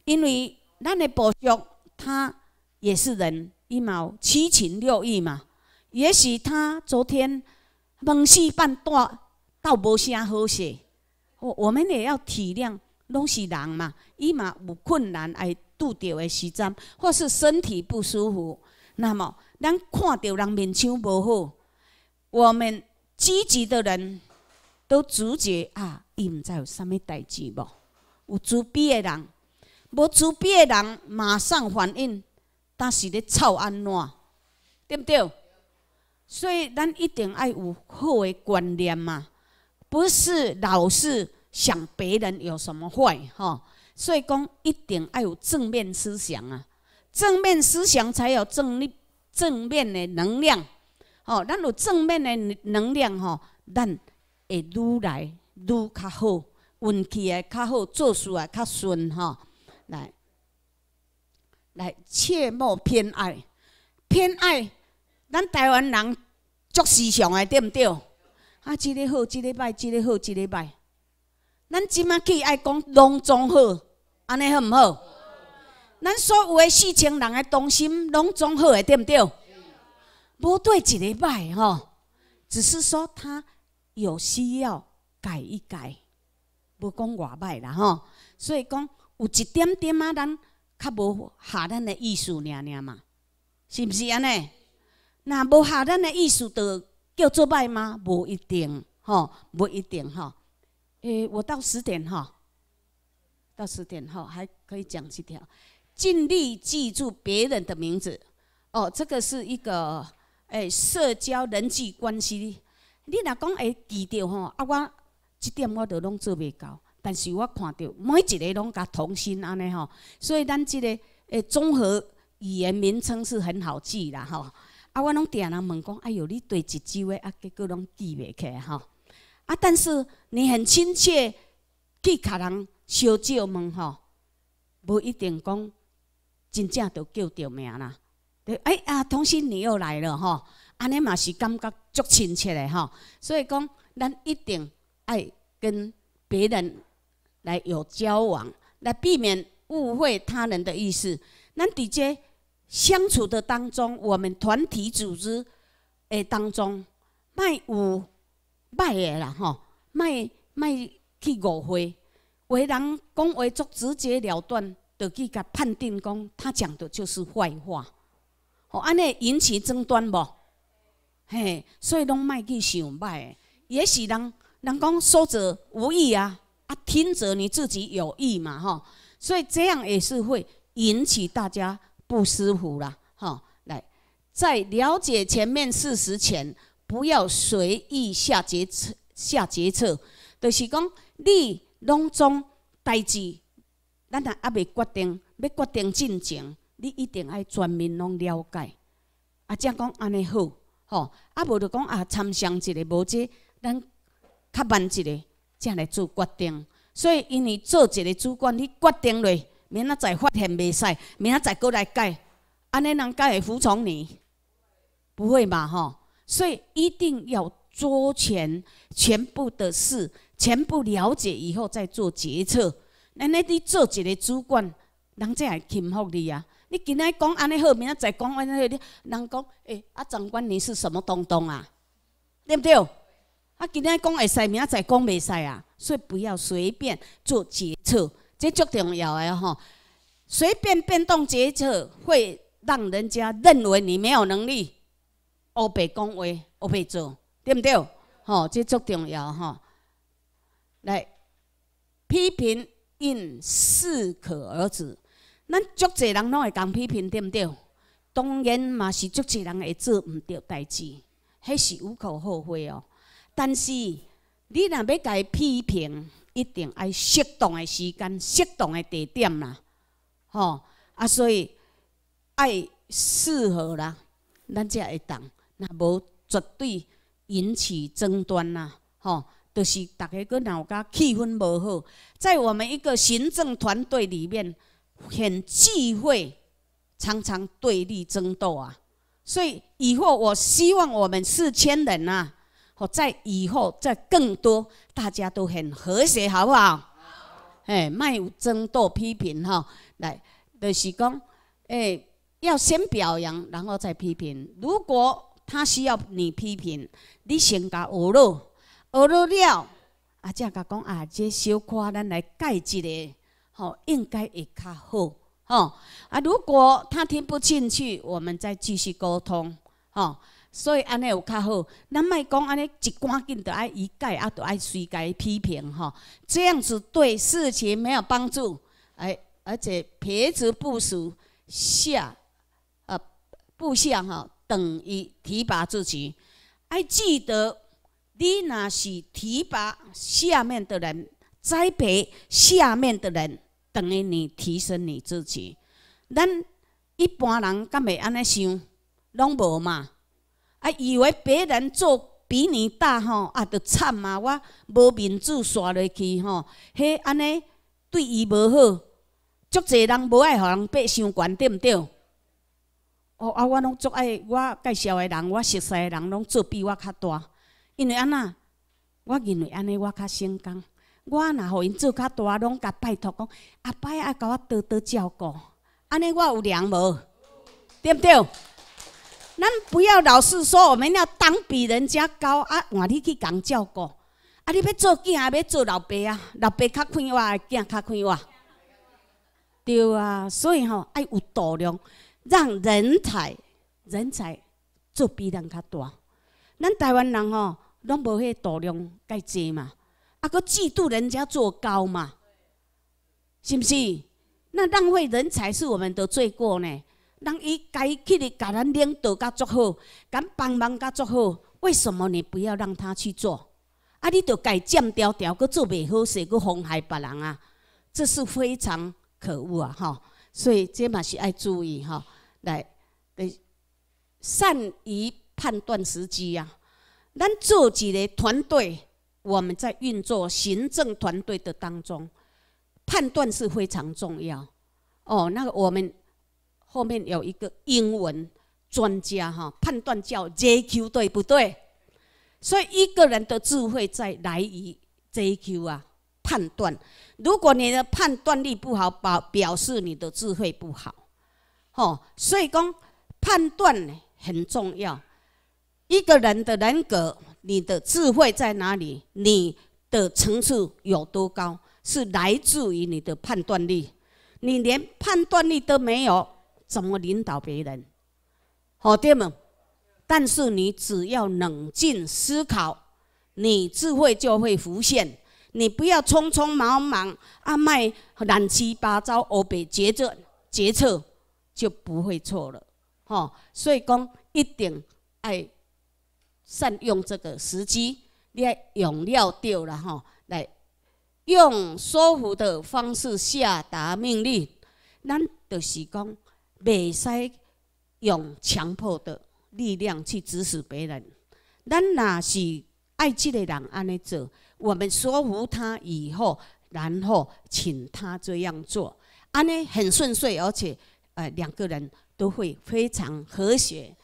因为咱的部属他也是人，伊嘛七情六欲嘛。也许他昨天梦事办大，到无啥好事。我我们也要体谅，拢是人嘛，伊嘛有困难，爱拄着的时阵，或是身体不舒服，那么咱看到人面相无好，我们积极的人都自觉啊，伊毋知有啥物代志无？有自卑的人，无自卑的人马上反应，但是咧臭安怎？对不对？所以咱一定爱有好的观念嘛。不是老是想别人有什么坏哈，所以讲一定要有正面思想啊，正面思想才有正力正面的能量哦。咱有正面的能量哈，咱会愈来愈较好，运气也较好，做事也较顺哈。来来，切莫偏爱，偏爱咱台湾人足时尚的，对唔对？啊，即个好，即个歹，即个好，即个歹。咱即摆去爱讲拢总好，安尼好毋好？咱所有诶事情，人诶动心拢总好诶，对毋对？无对即个歹吼，只是说他有需要改一改，无讲外卖啦吼。所以讲有一点点仔，咱较无下咱诶意思咧咧嘛，是毋是安尼？若无下咱诶意思就。要做歹吗？无一定，吼，无一定，吼。诶，我到十点，吼，到十点，吼，还可以讲几条。尽力记住别人的名字，哦，这个是一个诶，社交人际关系。你若讲会记着吼，啊，我即点我都拢做袂到，但是我看到每一个拢甲同心安尼，吼。所以咱即个诶，综合语言名称是很好记啦，吼。啊，我拢定人问讲，哎哟，你对一周的啊，结果拢记袂起吼。啊，但是你很亲切，记客人小酒问吼，无一定讲真正都叫着名啦。对，哎啊，同事你又来了吼，安尼嘛是感觉足亲切的吼。所以讲，咱一定爱跟别人来有交往，来避免误会他人的意思。咱伫几？相处的当中，我们团体组织诶当中，卖有卖诶啦，吼卖卖去误会，为人讲话做直接了断，就去甲判定讲，他讲的就是坏话，哦，安尼引起争端不？嘿，所以拢卖去想卖，也许人人讲说者无意啊，啊听者你自己有意嘛，吼，所以这样也是会引起大家。不失误啦，哈！来，在了解前面事实前，不要随意下决策下决策，就是讲你拢总代志，咱也还未决定，要决定进前，你一定要全面拢了解，啊，才讲安尼好，吼！啊，无就讲啊参详一个，无即咱较慢一个，才来做决定。所以，因为做一个主管，你决定了。明仔载发现袂使，明仔载过来改，安尼人改会服从你？不会嘛吼？所以一定要桌前全部的事，全部了解以后再做决策。那那你做一个主管，人家会佩服你啊！你今天讲安尼好，明仔再讲安尼好，人讲诶，啊长官，你是什么东东啊？对不对？啊，今天讲会使，明仔再讲袂使啊，所以不要随便做决策。这最重要的吼，随便变动决策会让人家认为你没有能力，乌白讲话，乌白做，对不对？吼，这最重要吼。来批评应适可而止，咱足侪人拢会讲批评，对不对？当然嘛，是足侪人会做唔对代志，迄是无可厚非哦。但是你若要改批评，一定爱适当的时间、适当的地点啦，吼！啊，所以爱适合啦，咱才会动。那无绝对引起争端啦，吼！就是大家个老家气氛无好，在我们一个行政团队里面，很忌讳常常对立争斗啊。所以以后我希望我们四千人啊。我在以后在更多，大家都很和谐，好不好？好。哎，卖争斗批评哈，来，就是讲，哎，要先表扬，然后再批评。如果他需要你批评，你先搞恶了，恶了了，啊，这样讲啊，这小夸咱来改一下，吼，应该会较好，吼。啊，如果他听不进去，我们再继续沟通，吼。所以安尼有较好，咱莫讲安尼一赶紧着爱一改，啊，着爱随改批评吼。这样子对事情没有帮助，哎，而且撇职部署下，呃，部下哈等于提拔自己。还记得，你那是提拔下面的人，栽培下面的人，等于你提升你自己。咱一般人敢袂安尼想，拢无嘛。啊，以为别人做比你大吼，啊，就惨啊！我无面子刷落去吼，嘿，安尼对伊无好。足侪人无爱，互人爬上悬，对毋对？哦啊，我拢足爱我介绍诶人，我熟识诶人拢做比我较大，因为安那，我认为安尼我较成功。我若互因做较大，拢甲拜托讲，阿伯爱甲我多多照顾，安尼我有娘无？对毋对？咱不要老是说我们要当比人家高啊！换你去讲照顾。啊！你要做囝，也要做老爸啊！老爸较宽沃，囝较宽活。对啊！所以吼，爱有度量，让人才人才做比人较大。咱台湾人吼，拢无迄度量介济嘛，啊，佮嫉妒人家做高嘛，是毋是？那浪费人才是我们的罪过呢。人伊该去的，甲咱领导甲做好，甲帮忙甲做好，为什么你不要让他去做？啊！你著该占条条，佮做袂好势，佮妨害别人啊！这是非常可恶啊！吼，所以这嘛是要注意吼，来，善于判断时机啊。咱做一个团队，我们在运作行政团队的当中，判断是非常重要。哦，那个我们。后面有一个英文专家哈，判断叫 JQ，对不对？所以一个人的智慧在来于 JQ 啊，判断。如果你的判断力不好，表表示你的智慧不好，哦。所以讲判断很重要。一个人的人格，你的智慧在哪里？你的层次有多高？是来自于你的判断力。你连判断力都没有。怎么领导别人？好，弟兄们，但是你只要冷静思考，你智慧就会浮现。你不要匆匆忙忙安排乱七八糟，而被决策决策就不会错了。哈，所以讲，一定爱善用这个时机，你要用料到了哈，来用说服的方式下达命令。咱就是讲。袂使用强迫的力量去指使别人，咱若是爱这个人安尼做，我们说服他以后，然后请他这样做，安尼很顺遂，而且呃两个人都会非常和谐。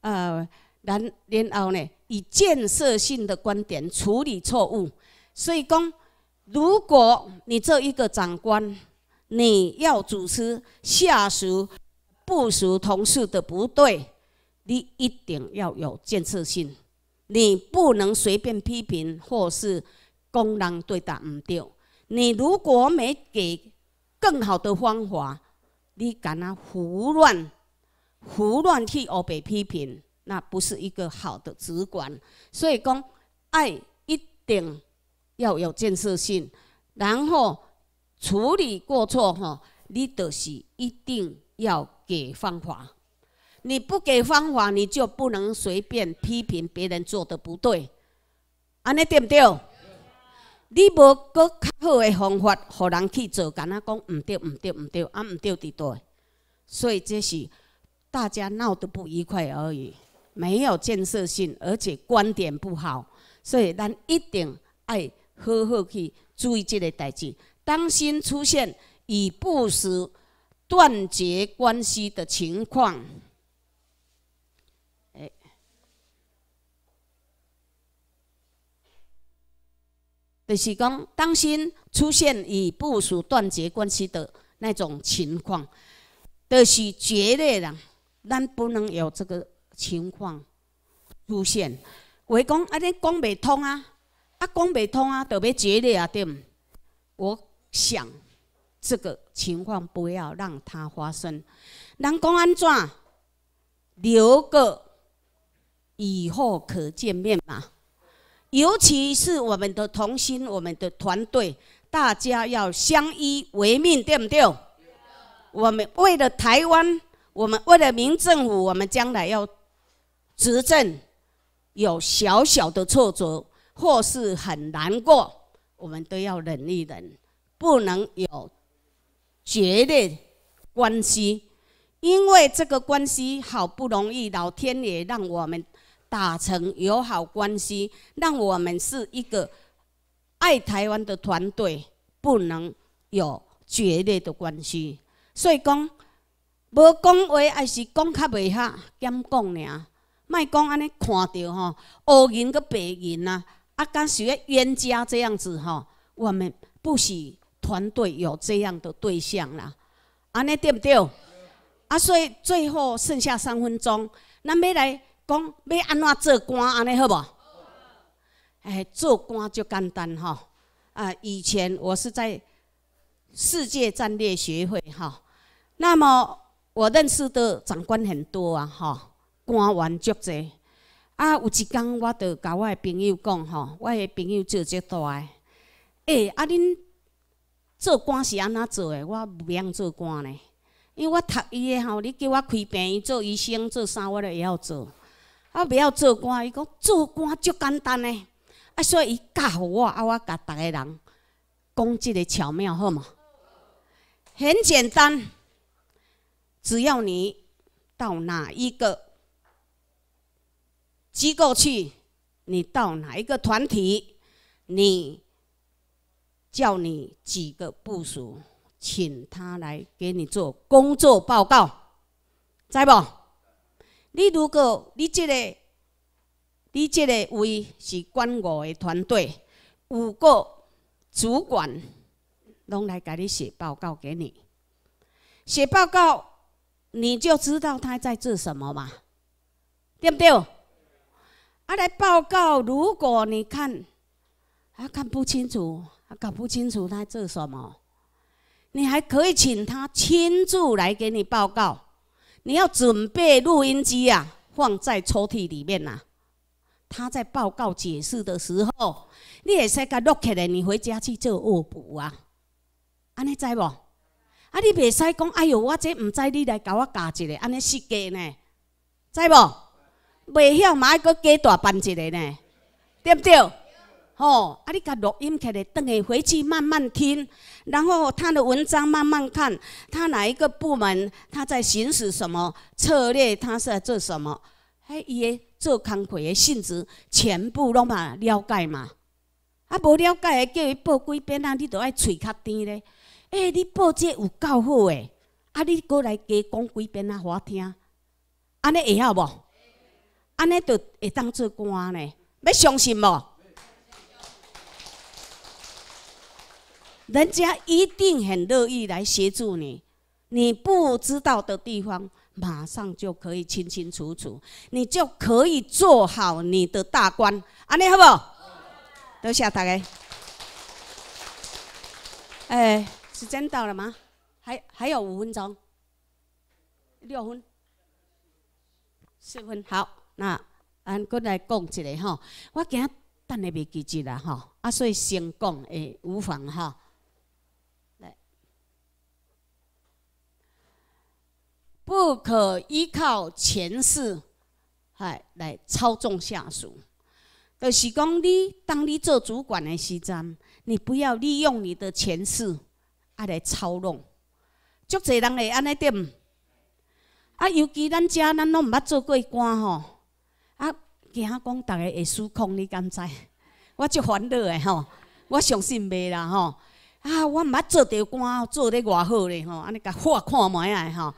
呃，然然后呢，以建设性的观点处理错误。所以讲，如果你做一个长官，你要主持下属。不署同事的不对，你一定要有建设性，你不能随便批评或是公然对待唔对。你如果没给更好的方法，你敢那胡乱胡乱去而被批评，那不是一个好的主管。所以讲，爱一定要有建设性，然后处理过错哈，你就是一定要。给方法，你不给方法，你就不能随便批评别人做的不对。安尼对不对？你无个较好的方法，让人去做，囡仔讲唔对，唔对，唔对，啊唔对，对对。所以这是大家闹得不愉快而已，没有建设性，而且观点不好。所以咱一定爱好好去注意这个代志，当心出现以不时。断绝关系的情况，诶，就是讲当心出现与部属断绝关系的那种情况，就是决裂了，咱不能有这个情况出现。我讲啊，你讲不通啊，啊，讲不通啊，就要决裂啊，对唔？我想。这个情况不要让它发生。人讲安怎，留个以后可见面嘛。尤其是我们的同心，我们的团队，大家要相依为命，对不对？我们为了台湾，我们为了民政府，我们将来要执政，有小小的挫折或是很难过，我们都要忍一忍，不能有。绝对关系，因为这个关系好不容易，老天爷让我们打成友好关系，让我们是一个爱台湾的团队，不能有绝裂的关系。所以讲，无讲话还是讲较袂下，减讲尔，卖讲安尼看到吼，黑人个白人啊，啊，是个冤家这样子吼，我们不许。团队有这样的对象啦，安尼对不对？啊，所以最后剩下三分钟，咱要来讲要安怎做官，安尼好不？哎，做官就简单哈。啊，以前我是在世界战略学会哈，那么我认识的长官很多啊哈，官员足多。啊，有一天我就甲我的朋友讲哈，我的朋友做最大诶。哎，啊恁。做官是安怎做的？我袂晓做官呢，因为我读医的吼，你叫我开病院做医生做啥，我都会晓做。啊，袂晓做官，伊讲做官足简单呢。啊，所以伊教我，啊，我教逐个人讲即个巧妙，好吗？很简单，只要你到哪一个机构去，你到哪一个团体，你。叫你几个部署，请他来给你做工作报告，知不？你如果你这个你这个位是管五个团队，五个主管拢来给你写报告给你，写报告你就知道他在做什么嘛，对不对？啊，来报告，如果你看啊看不清楚。搞不清楚他做什么，你还可以请他亲自来给你报告。你要准备录音机啊，放在抽屉里面呐。他在报告解释的时候，你也先该录起来。你回家去做恶补啊，安尼知不？啊，你袂使讲，哎呦，我这唔知你来教我教一个，安尼设计呢，知不？袂晓，还阁加大班一个呢，对不对？哦，啊！你甲录音起来，等下回去慢慢听，然后他的文章慢慢看，他哪一个部门他在行使什么策略，他是在做什么？嘿，伊个做工课的性质，全部拢嘛了解嘛？啊，无了解，叫伊报几遍啊！你都爱嘴较甜咧。诶，你报这有够好诶！啊，你过来加讲几遍啊，我听。安尼会晓无？安尼就会当做官咧，要相信无？人家一定很乐意来协助你，你不知道的地方，马上就可以清清楚楚，你就可以做好你的大官。安尼好不？多谢大家。哎，时间到了吗？还还有五分钟，六分，四分。好，那俺过来讲一个哈，我今等下袂记住啦哈，啊，所以先讲诶，无妨哈。不可依靠前世，哎，来操纵下属。就是讲，你当你做主管的时阵，你不要利用你的前世，来来操弄。足侪人会安尼点，啊，尤其咱遮咱拢毋捌做过官吼，啊，惊讲大家会失控，你敢知？我足烦恼的吼，我相信袂啦吼。啊，我毋捌做着官，做得偌好咧吼，安尼甲我看埋来吼。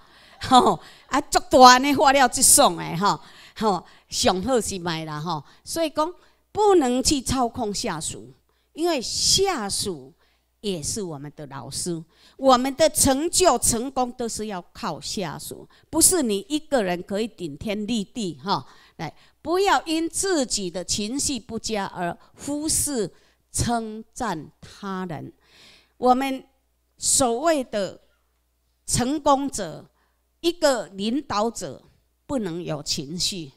*laughs* 吼，啊，足大呢，花了只爽诶，吼，吼上好是卖啦吼，所以讲不能去操控下属，因为下属也是我们的老师，我们的成就成功都是要靠下属，不是你一个人可以顶天立地吼，来，不要因自己的情绪不佳而忽视称赞他人。我们所谓的成功者。一个领导者不能有情绪。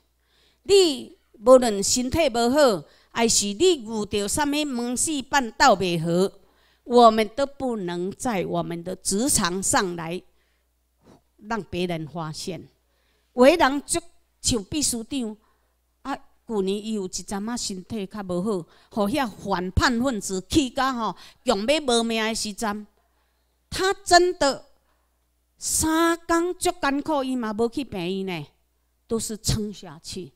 你无论身体无好，还是你遇到什么东西办到袂好，我们都不能在我们的职场上来让别人发现。为人就像秘书长，啊，去年伊有一阵仔身体较无好，给遐反叛分子气到吼，强要无命的时阵，他真的。三工足艰苦，伊嘛无去病院呢，都是撑下去。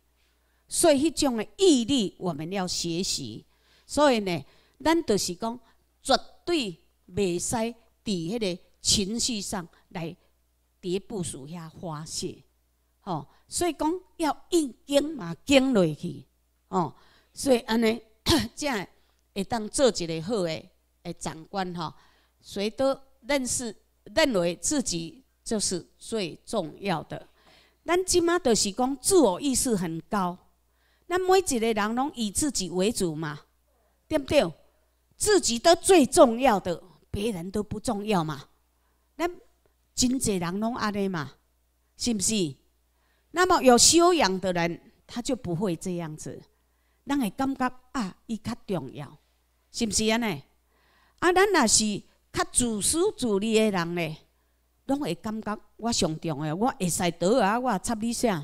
所以迄种的毅力，我们要学习。所以呢，咱就是讲绝对袂使伫迄个情绪上来伫一步树下泄。谢。吼，所以讲要硬经嘛，经落去。哦，所以安尼，才 *coughs* 会当做一个好的诶长官吼，所以都认识。认为自己就是最重要的。咱今麦就是讲自我意识很高，那每一个人拢以自己为主嘛，对不对？自己都最重要的，别人都不重要嘛。那真济人拢安尼嘛，是不是？那么有修养的人，他就不会这样子，让人感觉啊，伊较重要，是不是安尼？啊，咱若是。较自私自利诶人咧，拢会感觉我上重要，我会使倒啊，我插你啥？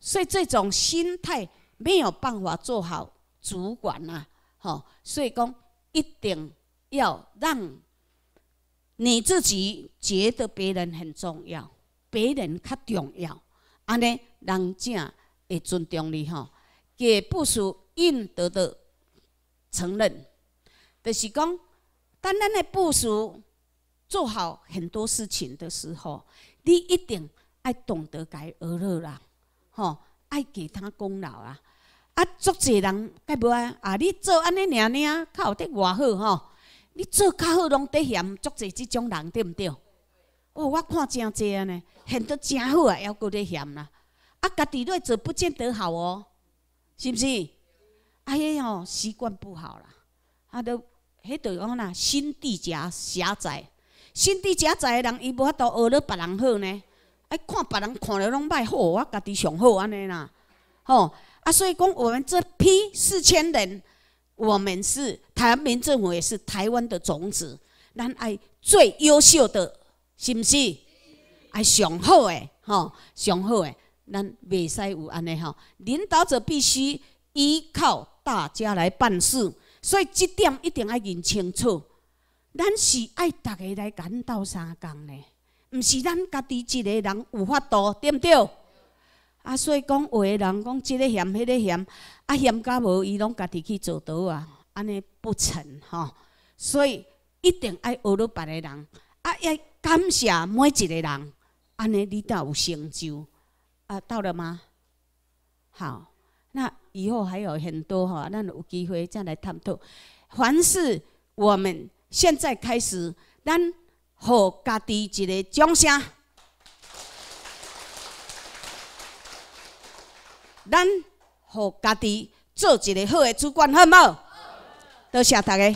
所以这种心态没有办法做好主管呐，吼。所以讲，一定要让你自己觉得别人很重要，别人较重要，安尼人才会尊重你吼，给不属应得的承认，就是讲。当咱的部署做好很多事情的时候，你一定爱懂得该额热啦，吼，爱给他功劳啊。啊，足侪人该无啊，啊，你做安尼尔尔，较有得外好吼，你做较好拢得嫌足侪，即种人对毋对？哇，我看真侪尼，很得真好啊，还够伫嫌啦。啊，家己在做不见得好哦，是毋是？哎呀，习惯不好啦，啊都。迄条讲呐，心地狭狭窄，心地狭窄的人，伊无法度学了别人好呢。哎，看别人看得拢歹，好，我家己上好安尼啦。吼，啊，所以讲我们这批四千人，我们是台湾民府也是台湾的种子。咱爱最优秀的，是毋是？爱上好的，吼，上好的，咱未使有安尼吼。领导者必须依靠大家来办事。所以即点一定爱认清楚，咱是爱逐个来感到相共的，毋是咱家己一个人有法度，对毋对？啊，所以讲有的人讲即个嫌、那个嫌，啊嫌甲无伊拢家己去做到啊，安尼不成吼。所以一定爱学罗别的人，啊要感谢每一个人，安尼你才有成就。啊，到了吗？好。那以后还有很多哈，咱有机会再来探讨。凡是我们现在开始，咱给家己一个掌声。咱给家己做一个好的主管，好唔？多谢大家。